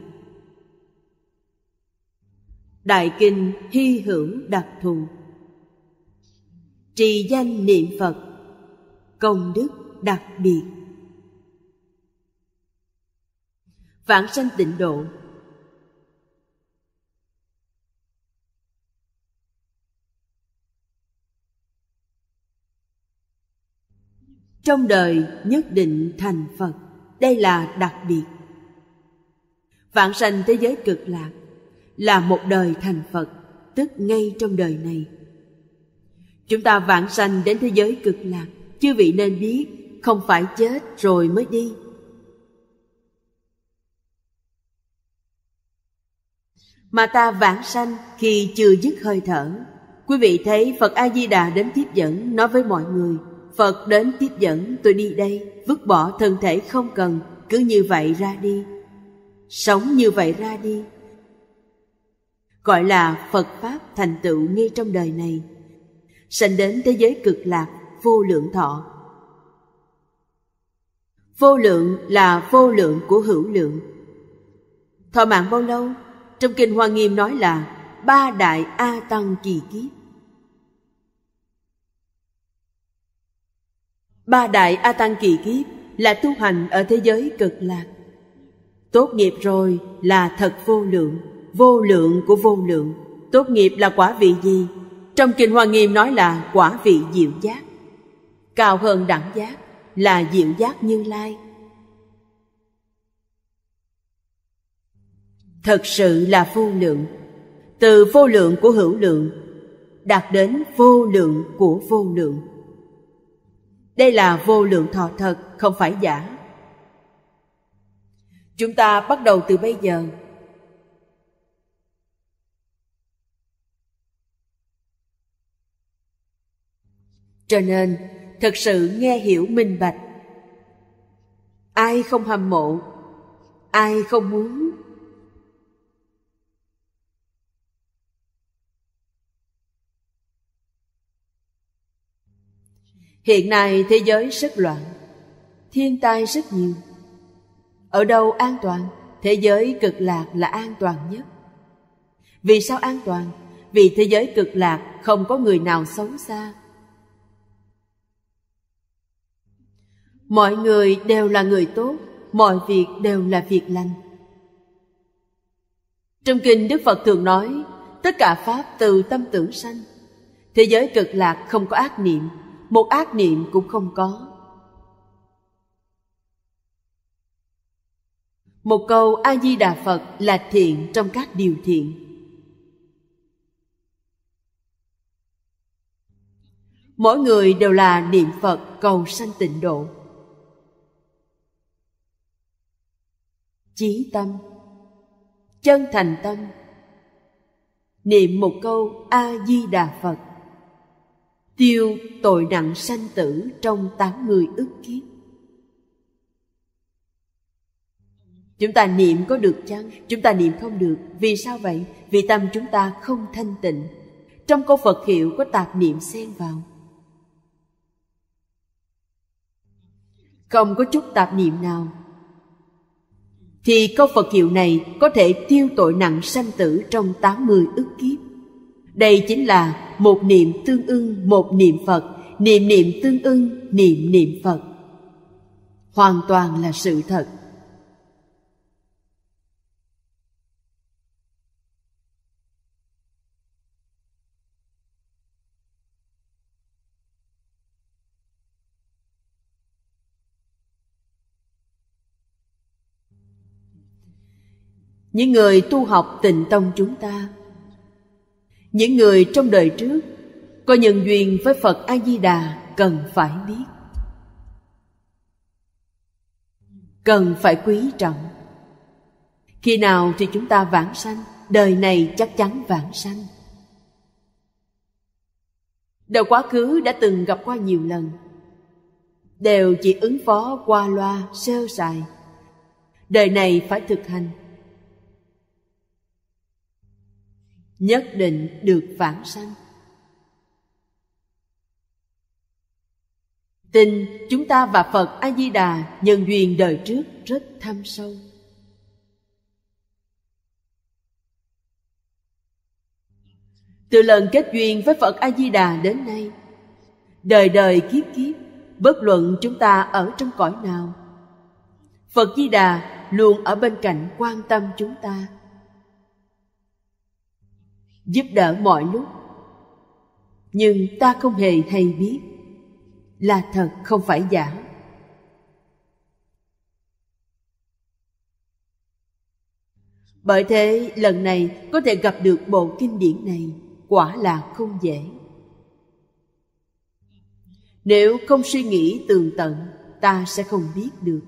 Đại kinh hy hưởng đặc thù. Trì danh niệm Phật, công đức đặc biệt. vãng sanh tịnh độ trong đời nhất định thành phật đây là đặc biệt vạn sanh thế giới cực lạc là một đời thành phật tức ngay trong đời này chúng ta vạn sanh đến thế giới cực lạc chưa vị nên biết không phải chết rồi mới đi mà ta vãng sanh khi chưa dứt hơi thở quý vị thấy phật a di đà đến tiếp dẫn nói với mọi người phật đến tiếp dẫn tôi đi đây vứt bỏ thân thể không cần cứ như vậy ra đi sống như vậy ra đi gọi là phật pháp thành tựu ngay trong đời này sanh đến thế giới cực lạc vô lượng thọ vô lượng là vô lượng của hữu lượng thọ mạng bao lâu trong Kinh Hoa Nghiêm nói là ba đại A Tăng kỳ kiếp. Ba đại A Tăng kỳ kiếp là tu hành ở thế giới cực lạc. Tốt nghiệp rồi là thật vô lượng, vô lượng của vô lượng. Tốt nghiệp là quả vị gì? Trong Kinh Hoa Nghiêm nói là quả vị diệu giác. Cao hơn đẳng giác là diệu giác như lai. thật sự là vô lượng từ vô lượng của hữu lượng đạt đến vô lượng của vô lượng đây là vô lượng thọ thật không phải giả chúng ta bắt đầu từ bây giờ cho nên thật sự nghe hiểu minh bạch ai không hâm mộ ai không muốn hiện nay thế giới rất loạn thiên tai rất nhiều ở đâu an toàn thế giới cực lạc là an toàn nhất vì sao an toàn vì thế giới cực lạc không có người nào xấu xa mọi người đều là người tốt mọi việc đều là việc lành trong kinh đức phật thường nói tất cả pháp từ tâm tưởng sanh thế giới cực lạc không có ác niệm một ác niệm cũng không có một câu a di đà phật là thiện trong các điều thiện mỗi người đều là niệm phật cầu sanh tịnh độ chí tâm chân thành tâm niệm một câu a di đà phật tiêu tội nặng sanh tử trong tám mươi ức kiếp chúng ta niệm có được chăng chúng ta niệm không được vì sao vậy vì tâm chúng ta không thanh tịnh trong câu phật hiệu có tạp niệm xen vào không có chút tạp niệm nào thì câu Phật hiệu này có thể tiêu tội nặng sanh tử trong tám mươi ức kiếp đây chính là một niệm tương ưng một niệm phật niệm niệm tương ưng niệm niệm phật hoàn toàn là sự thật những người tu học tịnh tông chúng ta những người trong đời trước có nhân duyên với phật a di đà cần phải biết cần phải quý trọng khi nào thì chúng ta vãng sanh đời này chắc chắn vãng sanh đời quá khứ đã từng gặp qua nhiều lần đều chỉ ứng phó qua loa sơ sài đời này phải thực hành nhất định được vãng sanh tin chúng ta và phật a di đà nhân duyên đời trước rất thâm sâu từ lần kết duyên với phật a di đà đến nay đời đời kiếp kiếp bất luận chúng ta ở trong cõi nào phật di đà luôn ở bên cạnh quan tâm chúng ta giúp đỡ mọi lúc nhưng ta không hề hay biết là thật không phải giả bởi thế lần này có thể gặp được bộ kinh điển này quả là không dễ nếu không suy nghĩ tường tận ta sẽ không biết được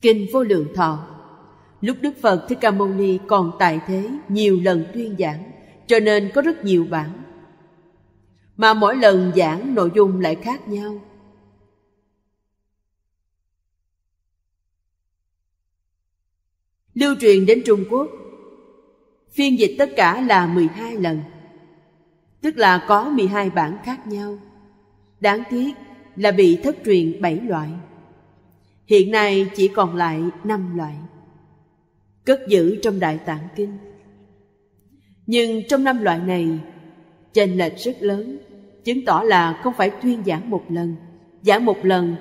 kinh vô lượng thọ Lúc Đức Phật Thích Ca Mâu Ni còn tại thế nhiều lần tuyên giảng, cho nên có rất nhiều bản. Mà mỗi lần giảng nội dung lại khác nhau. Lưu truyền đến Trung Quốc, phiên dịch tất cả là 12 lần, tức là có 12 bản khác nhau. Đáng tiếc là bị thất truyền 7 loại. Hiện nay chỉ còn lại 5 loại cất giữ trong đại tạng kinh nhưng trong năm loại này chênh lệch rất lớn chứng tỏ là không phải tuyên giảng một lần giảng một lần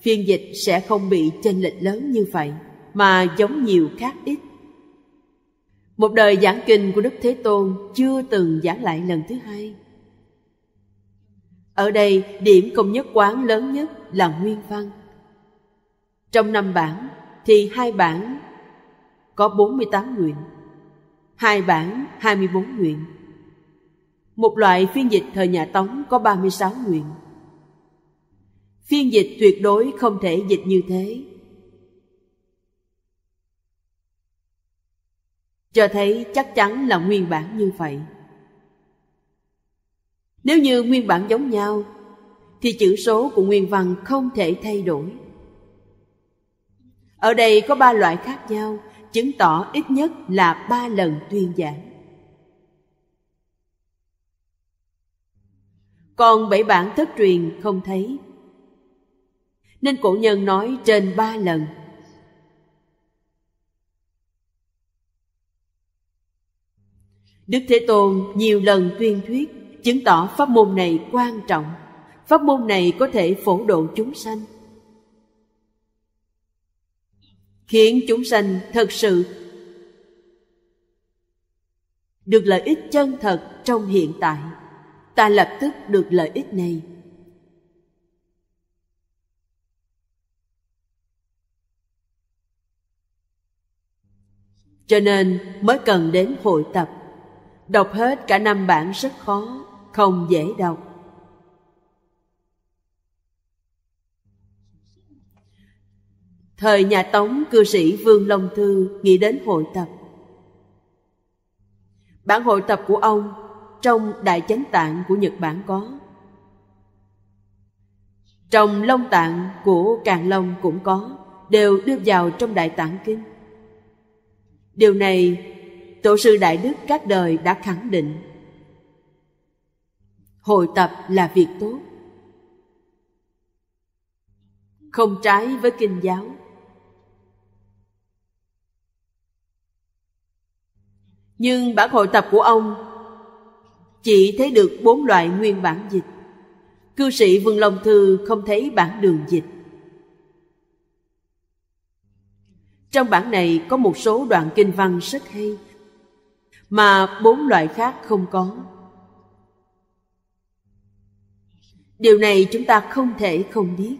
phiên dịch sẽ không bị chênh lệch lớn như vậy mà giống nhiều khác ít một đời giảng kinh của đức thế tôn chưa từng giảng lại lần thứ hai ở đây điểm công nhất quán lớn nhất là nguyên văn trong năm bản thì hai bản có 48 nguyện, hai bản 24 nguyện. Một loại phiên dịch thời nhà Tống có 36 nguyện. Phiên dịch tuyệt đối không thể dịch như thế. Cho thấy chắc chắn là nguyên bản như vậy. Nếu như nguyên bản giống nhau thì chữ số của nguyên văn không thể thay đổi. Ở đây có ba loại khác nhau chứng tỏ ít nhất là ba lần tuyên giảng còn bảy bản thất truyền không thấy nên cổ nhân nói trên ba lần đức thế tôn nhiều lần tuyên thuyết chứng tỏ pháp môn này quan trọng pháp môn này có thể phổ độ chúng sanh khiến chúng sanh thật sự được lợi ích chân thật trong hiện tại ta lập tức được lợi ích này cho nên mới cần đến hội tập đọc hết cả năm bản rất khó không dễ đọc Thời nhà Tống cư sĩ Vương Long Thư nghĩ đến hội tập. Bản hội tập của ông trong Đại Chánh Tạng của Nhật Bản có. Trong Long Tạng của Càng Long cũng có, đều đưa vào trong Đại Tạng Kinh. Điều này, Tổ sư Đại Đức các đời đã khẳng định. Hội tập là việc tốt. Không trái với kinh giáo. Nhưng bản hội tập của ông chỉ thấy được bốn loại nguyên bản dịch. Cư sĩ Vương Long Thư không thấy bản đường dịch. Trong bản này có một số đoạn kinh văn rất hay mà bốn loại khác không có. Điều này chúng ta không thể không biết.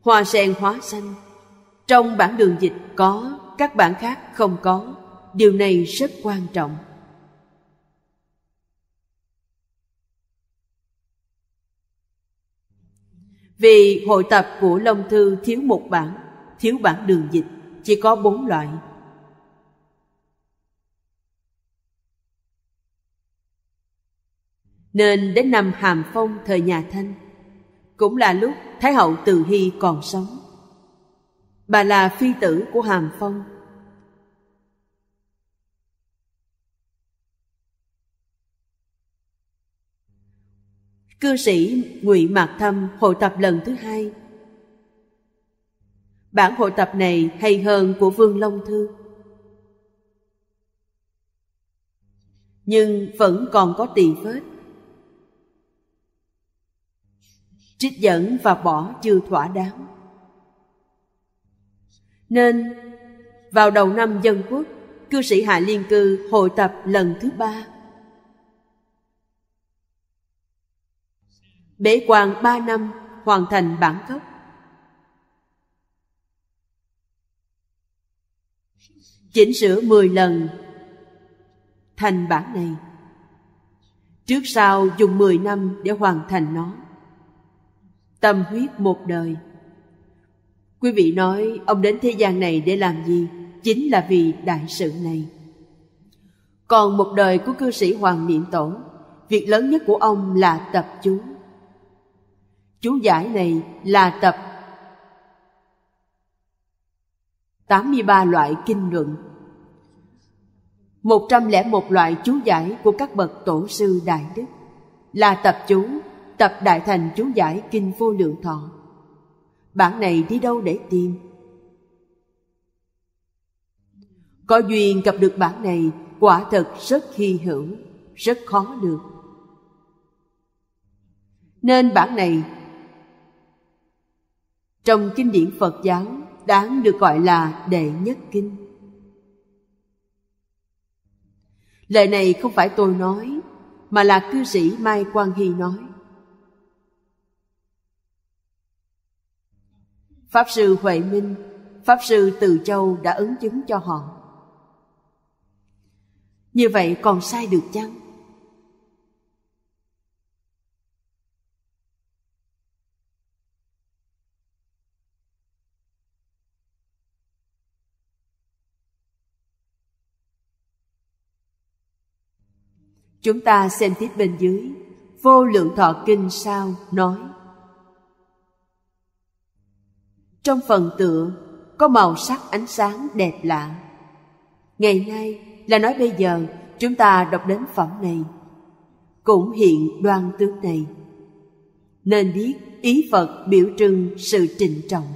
Hoa sen hóa xanh trong bản đường dịch có, các bản khác không có điều này rất quan trọng vì hội tập của long thư thiếu một bản thiếu bản đường dịch chỉ có bốn loại nên đến năm hàm phong thời nhà thanh cũng là lúc thái hậu từ hy còn sống bà là phi tử của hàm phong cư sĩ ngụy mạc thâm hội tập lần thứ hai bản hội tập này hay hơn của vương long thư nhưng vẫn còn có tỳ vết trích dẫn và bỏ chưa thỏa đáng nên vào đầu năm dân quốc cư sĩ hạ liên cư hội tập lần thứ ba Bế quan 3 năm hoàn thành bản gốc. Chỉnh sửa 10 lần thành bản này. Trước sau dùng 10 năm để hoàn thành nó. Tâm huyết một đời. Quý vị nói ông đến thế gian này để làm gì? Chính là vì đại sự này. Còn một đời của cư sĩ Hoàng Niệm Tổ, việc lớn nhất của ông là tập chú Chú giải này là tập 83 loại kinh luận 101 loại chú giải của các bậc tổ sư đại đức là tập chú, tập đại thành chú giải kinh vô lượng thọ. Bản này đi đâu để tìm? Có duyên gặp được bản này quả thật rất hy hữu, rất khó được. Nên bản này trong kinh điển Phật giáo đáng được gọi là đệ nhất kinh. Lời này không phải tôi nói, mà là cư sĩ Mai Quang Hy nói. Pháp sư Huệ Minh, Pháp sư Từ Châu đã ứng chứng cho họ. Như vậy còn sai được chăng? Chúng ta xem tiếp bên dưới, vô lượng thọ kinh sao nói. Trong phần tựa có màu sắc ánh sáng đẹp lạ. Ngày nay là nói bây giờ chúng ta đọc đến phẩm này cũng hiện đoan tướng này. Nên biết ý Phật biểu trưng sự trịnh trọng.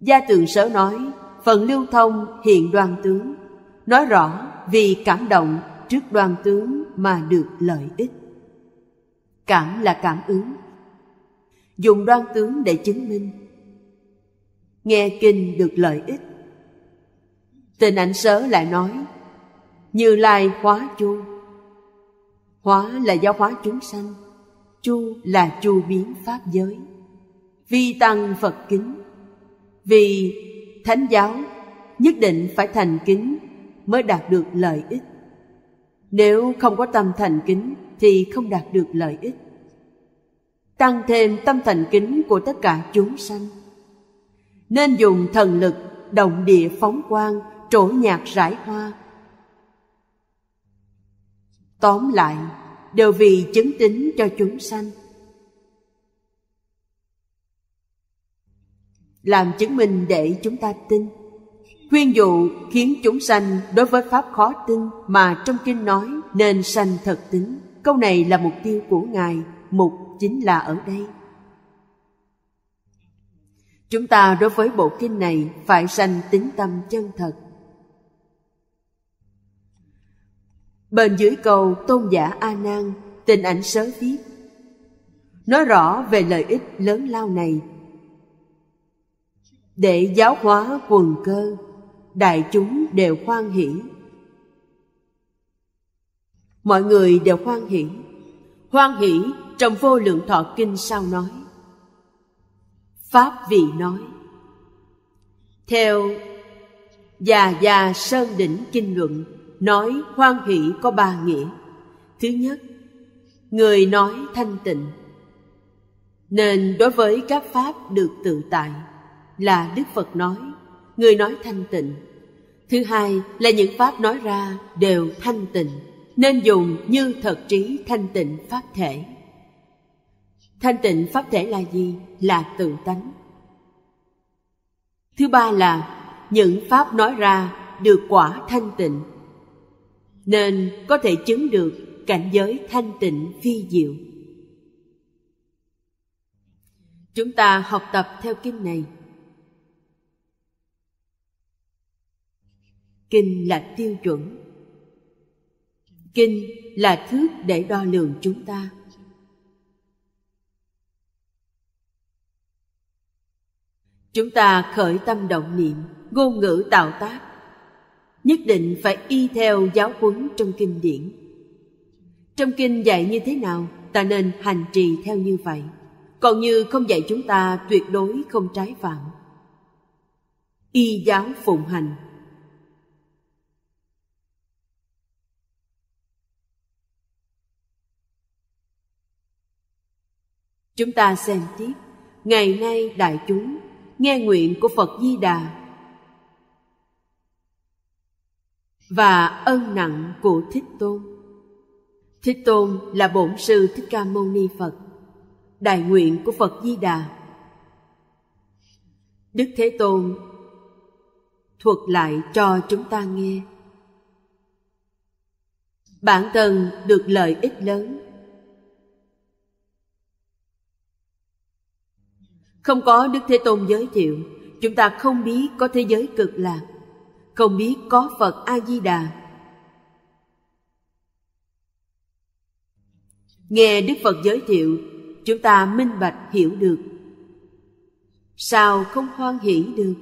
Gia tượng Sở nói phần lưu thông hiện đoan tướng, nói rõ vì cảm động trước đoan tướng mà được lợi ích cảm là cảm ứng dùng đoan tướng để chứng minh nghe kinh được lợi ích tình ảnh sớ lại nói như lai hóa chu hóa là giáo hóa chúng sanh chu là chu biến pháp giới vi tăng phật kính vì thánh giáo nhất định phải thành kính mới đạt được lợi ích nếu không có tâm thành kính thì không đạt được lợi ích. Tăng thêm tâm thành kính của tất cả chúng sanh. Nên dùng thần lực động địa phóng quang, trổ nhạc rải hoa. Tóm lại, đều vì chứng tính cho chúng sanh. Làm chứng minh để chúng ta tin. Khuyên dụ khiến chúng sanh đối với Pháp khó tin mà trong kinh nói nên sanh thật tính. Câu này là mục tiêu của Ngài, mục chính là ở đây. Chúng ta đối với bộ kinh này phải sanh tính tâm chân thật. Bên dưới cầu tôn giả A Nan, tình ảnh sớ viết nói rõ về lợi ích lớn lao này để giáo hóa quần cơ đại chúng đều khoan hỷ mọi người đều khoan hỷ hoan hỷ trong vô lượng thọ kinh sao nói pháp vị nói theo già già sơn đỉnh kinh luận nói hoan hỷ có ba nghĩa thứ nhất người nói thanh tịnh nên đối với các pháp được tự tại là đức phật nói người nói thanh tịnh thứ hai là những pháp nói ra đều thanh tịnh nên dùng như thật trí thanh tịnh pháp thể thanh tịnh pháp thể là gì là tự tánh thứ ba là những pháp nói ra được quả thanh tịnh nên có thể chứng được cảnh giới thanh tịnh phi diệu chúng ta học tập theo kinh này kinh là tiêu chuẩn kinh là thước để đo lường chúng ta chúng ta khởi tâm động niệm ngôn ngữ tạo tác nhất định phải y theo giáo huấn trong kinh điển trong kinh dạy như thế nào ta nên hành trì theo như vậy còn như không dạy chúng ta tuyệt đối không trái phạm y giáo phụng hành Chúng ta xem tiếp. Ngày nay đại chúng nghe nguyện của Phật Di Đà và ân nặng của Thích Tôn. Thích Tôn là bổn sư Thích Ca Mâu Ni Phật, đại nguyện của Phật Di Đà. Đức Thế Tôn thuật lại cho chúng ta nghe. Bản thân được lợi ích lớn Không có Đức Thế Tôn giới thiệu, chúng ta không biết có thế giới cực lạc, không biết có Phật A Di Đà. Nghe Đức Phật giới thiệu, chúng ta minh bạch hiểu được. Sao không hoan hỷ được?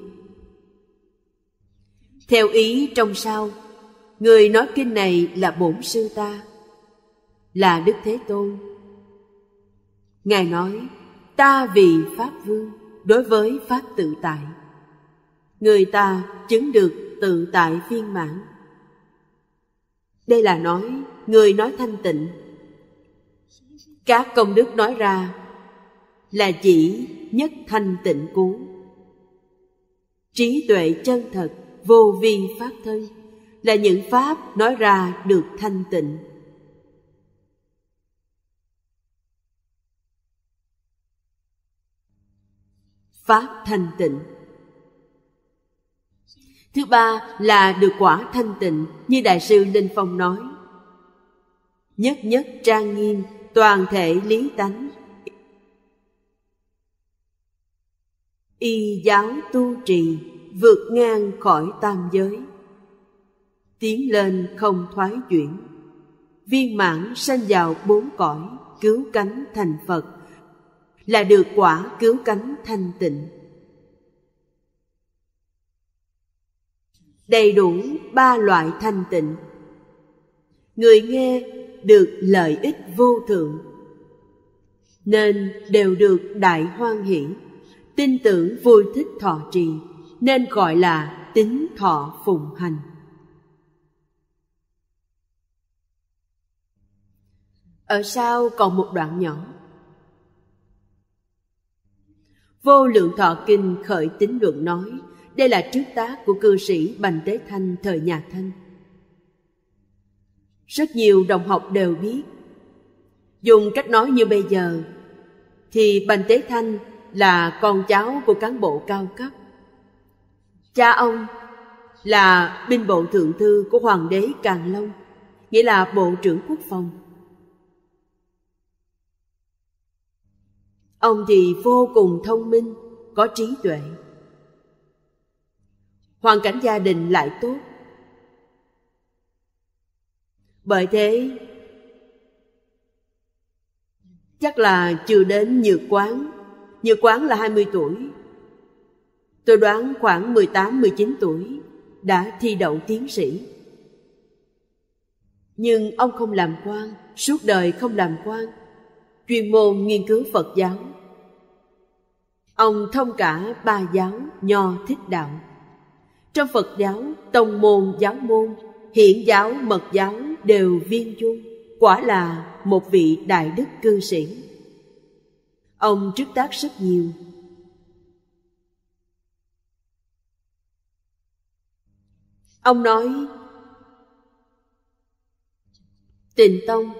Theo ý trong sau, người nói kinh này là bổn sư ta, là Đức Thế Tôn. Ngài nói, ta vì pháp vương đối với pháp tự tại người ta chứng được tự tại viên mãn đây là nói người nói thanh tịnh các công đức nói ra là chỉ nhất thanh tịnh cú trí tuệ chân thật vô vi pháp thân là những pháp nói ra được thanh tịnh pháp thanh tịnh thứ ba là được quả thanh tịnh như đại sư linh phong nói nhất nhất trang nghiêm toàn thể lý tánh y giáo tu trì vượt ngang khỏi tam giới tiến lên không thoái chuyển viên mãn sanh vào bốn cõi cứu cánh thành phật là được quả cứu cánh thanh tịnh đầy đủ ba loại thanh tịnh người nghe được lợi ích vô thượng nên đều được đại hoan hỷ tin tưởng vui thích thọ trì nên gọi là tính thọ phụng hành ở sau còn một đoạn nhỏ Vô lượng thọ kinh khởi tính luận nói, đây là trước tá của cư sĩ Bành Tế Thanh thời nhà Thanh. Rất nhiều đồng học đều biết, dùng cách nói như bây giờ, thì Bành Tế Thanh là con cháu của cán bộ cao cấp. Cha ông là binh bộ thượng thư của Hoàng đế Càng Long, nghĩa là Bộ trưởng Quốc phòng. ông thì vô cùng thông minh có trí tuệ hoàn cảnh gia đình lại tốt bởi thế chắc là chưa đến nhược quán nhược quán là 20 tuổi tôi đoán khoảng 18-19 tuổi đã thi đậu tiến sĩ nhưng ông không làm quan suốt đời không làm quan chuyên môn nghiên cứu Phật giáo. Ông thông cả ba giáo nho thích đạo. Trong Phật giáo, tông môn giáo môn, hiện giáo mật giáo đều viên dung, quả là một vị đại đức cư sĩ. Ông trước tác rất nhiều, Ông nói Tịnh Tông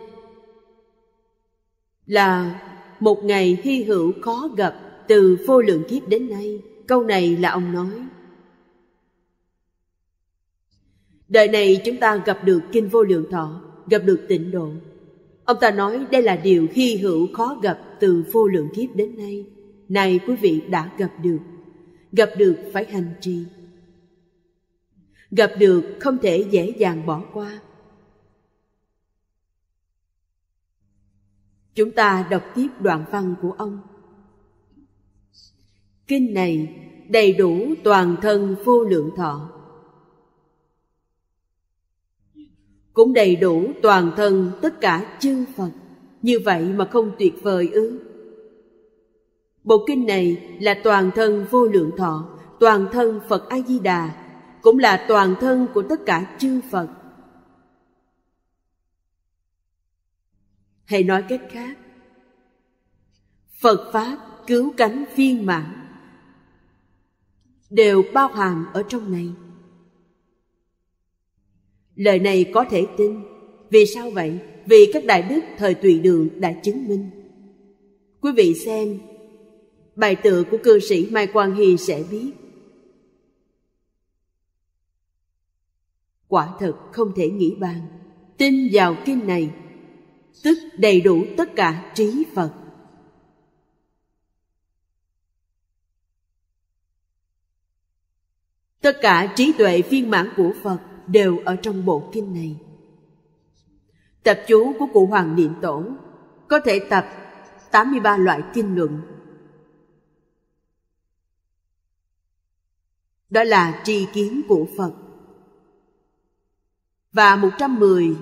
là một ngày hy hữu khó gặp từ vô lượng kiếp đến nay câu này là ông nói đời này chúng ta gặp được kinh vô lượng thọ gặp được tịnh độ ông ta nói đây là điều hy hữu khó gặp từ vô lượng kiếp đến nay này quý vị đã gặp được gặp được phải hành trì gặp được không thể dễ dàng bỏ qua Chúng ta đọc tiếp đoạn văn của ông. Kinh này đầy đủ toàn thân vô lượng thọ. Cũng đầy đủ toàn thân tất cả chư Phật. Như vậy mà không tuyệt vời ư? Bộ kinh này là toàn thân vô lượng thọ, toàn thân Phật A Di Đà, cũng là toàn thân của tất cả chư Phật hay nói cách khác phật pháp cứu cánh viên mãn đều bao hàm ở trong này lời này có thể tin vì sao vậy vì các đại đức thời tùy đường đã chứng minh quý vị xem bài tựa của cư sĩ mai quang hy sẽ biết quả thật không thể nghĩ bàn tin vào kinh này tức đầy đủ tất cả trí phật tất cả trí tuệ viên mãn của phật đều ở trong bộ kinh này tập chú của cụ hoàng niệm tổ có thể tập 83 loại kinh luận đó là tri kiến của Phật và 110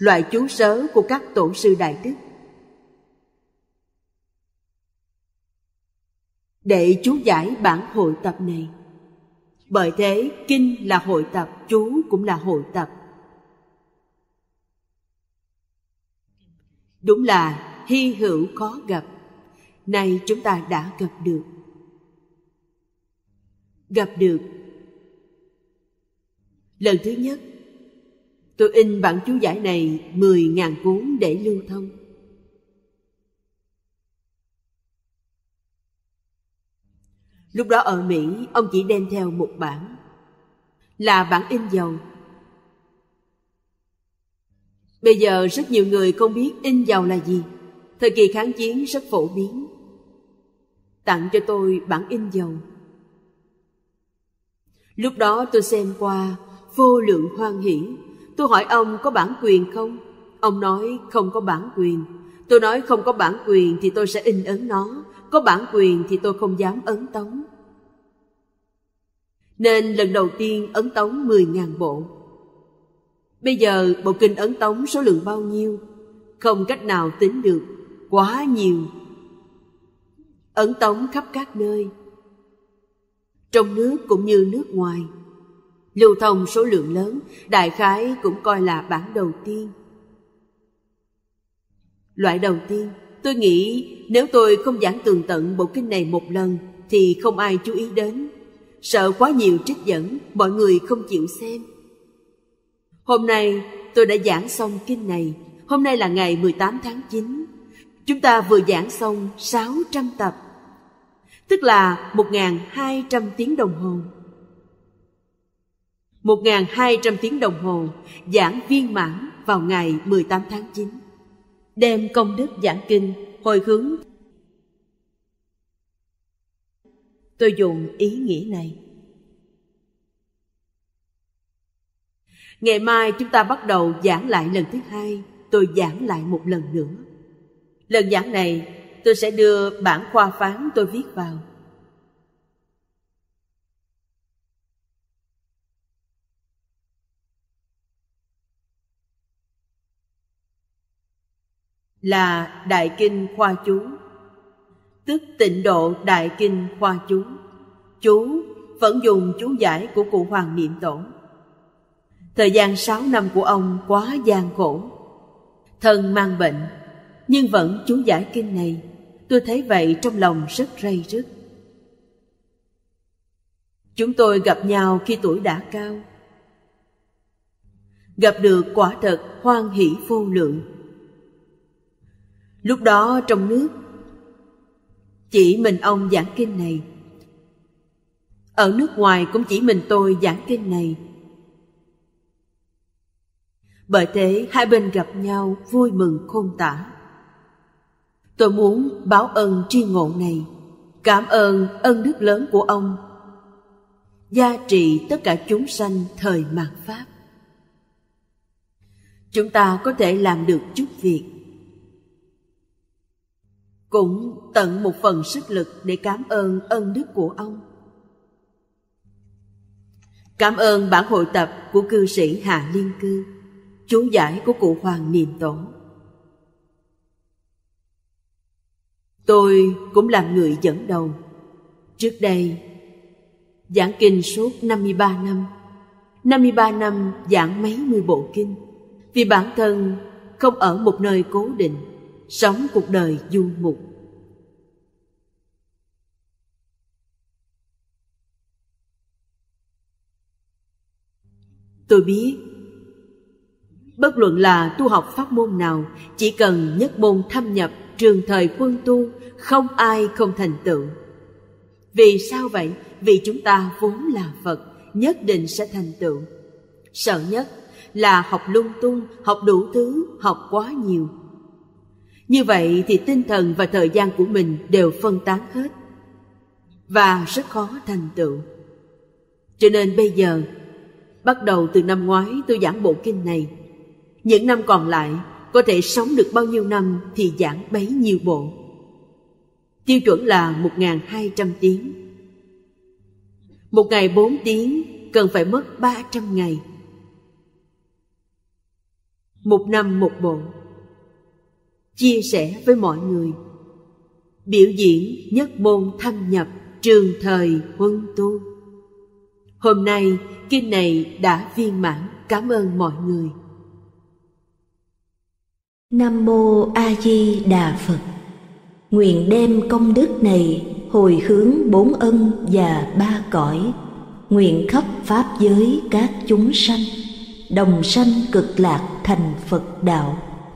loại chú sớ của các tổ sư đại đức để chú giải bản hội tập này bởi thế kinh là hội tập chú cũng là hội tập đúng là hy hữu khó gặp nay chúng ta đã gặp được gặp được lần thứ nhất Tôi in bản chú giải này 10.000 cuốn để lưu thông. Lúc đó ở Mỹ, ông chỉ đem theo một bản, là bản in dầu. Bây giờ rất nhiều người không biết in dầu là gì. Thời kỳ kháng chiến rất phổ biến. Tặng cho tôi bản in dầu. Lúc đó tôi xem qua vô lượng hoan hỷ Tôi hỏi ông có bản quyền không? Ông nói không có bản quyền. Tôi nói không có bản quyền thì tôi sẽ in ấn nó, có bản quyền thì tôi không dám ấn tống. Nên lần đầu tiên ấn tống 10.000 bộ. Bây giờ bộ kinh ấn tống số lượng bao nhiêu? Không cách nào tính được, quá nhiều. Ấn tống khắp các nơi, trong nước cũng như nước ngoài lưu thông số lượng lớn đại khái cũng coi là bản đầu tiên loại đầu tiên tôi nghĩ nếu tôi không giảng tường tận bộ kinh này một lần thì không ai chú ý đến sợ quá nhiều trích dẫn mọi người không chịu xem hôm nay tôi đã giảng xong kinh này hôm nay là ngày 18 tháng 9 chúng ta vừa giảng xong 600 tập tức là 1.200 tiếng đồng hồ 1.200 tiếng đồng hồ giảng viên mãn vào ngày 18 tháng 9. Đem công đức giảng kinh hồi hướng. Tôi dùng ý nghĩa này. Ngày mai chúng ta bắt đầu giảng lại lần thứ hai, tôi giảng lại một lần nữa. Lần giảng này, tôi sẽ đưa bản khoa phán tôi viết vào là Đại Kinh Khoa Chú Tức tịnh độ Đại Kinh Khoa Chú Chú vẫn dùng chú giải của cụ Hoàng Niệm Tổ Thời gian 6 năm của ông quá gian khổ Thân mang bệnh Nhưng vẫn chú giải kinh này Tôi thấy vậy trong lòng rất rây rứt Chúng tôi gặp nhau khi tuổi đã cao Gặp được quả thật hoan hỷ vô lượng Lúc đó trong nước Chỉ mình ông giảng kinh này Ở nước ngoài cũng chỉ mình tôi giảng kinh này Bởi thế hai bên gặp nhau vui mừng khôn tả Tôi muốn báo ơn tri ngộ này Cảm ơn ân đức lớn của ông Gia trị tất cả chúng sanh thời mạt Pháp Chúng ta có thể làm được chút việc cũng tận một phần sức lực để cảm ơn ân đức của ông cảm ơn bản hội tập của cư sĩ hà liên cư chú giải của cụ hoàng niệm tổ tôi cũng làm người dẫn đầu trước đây giảng kinh suốt 53 năm 53 năm giảng mấy mươi bộ kinh vì bản thân không ở một nơi cố định sống cuộc đời du mục tôi biết bất luận là tu học pháp môn nào chỉ cần nhất môn thâm nhập trường thời quân tu không ai không thành tựu vì sao vậy vì chúng ta vốn là phật nhất định sẽ thành tựu sợ nhất là học lung tung học đủ thứ học quá nhiều như vậy thì tinh thần và thời gian của mình đều phân tán hết và rất khó thành tựu cho nên bây giờ bắt đầu từ năm ngoái tôi giảng bộ kinh này những năm còn lại có thể sống được bao nhiêu năm thì giảng bấy nhiêu bộ tiêu chuẩn là 1.200 tiếng một ngày 4 tiếng cần phải mất 300 ngày một năm một bộ chia sẻ với mọi người biểu diễn nhất môn thâm nhập trường thời huân tu hôm nay kinh này đã viên mãn cảm ơn mọi người nam mô a di đà phật nguyện đem công đức này hồi hướng bốn ân và ba cõi nguyện khắp pháp giới các chúng sanh đồng sanh cực lạc thành phật đạo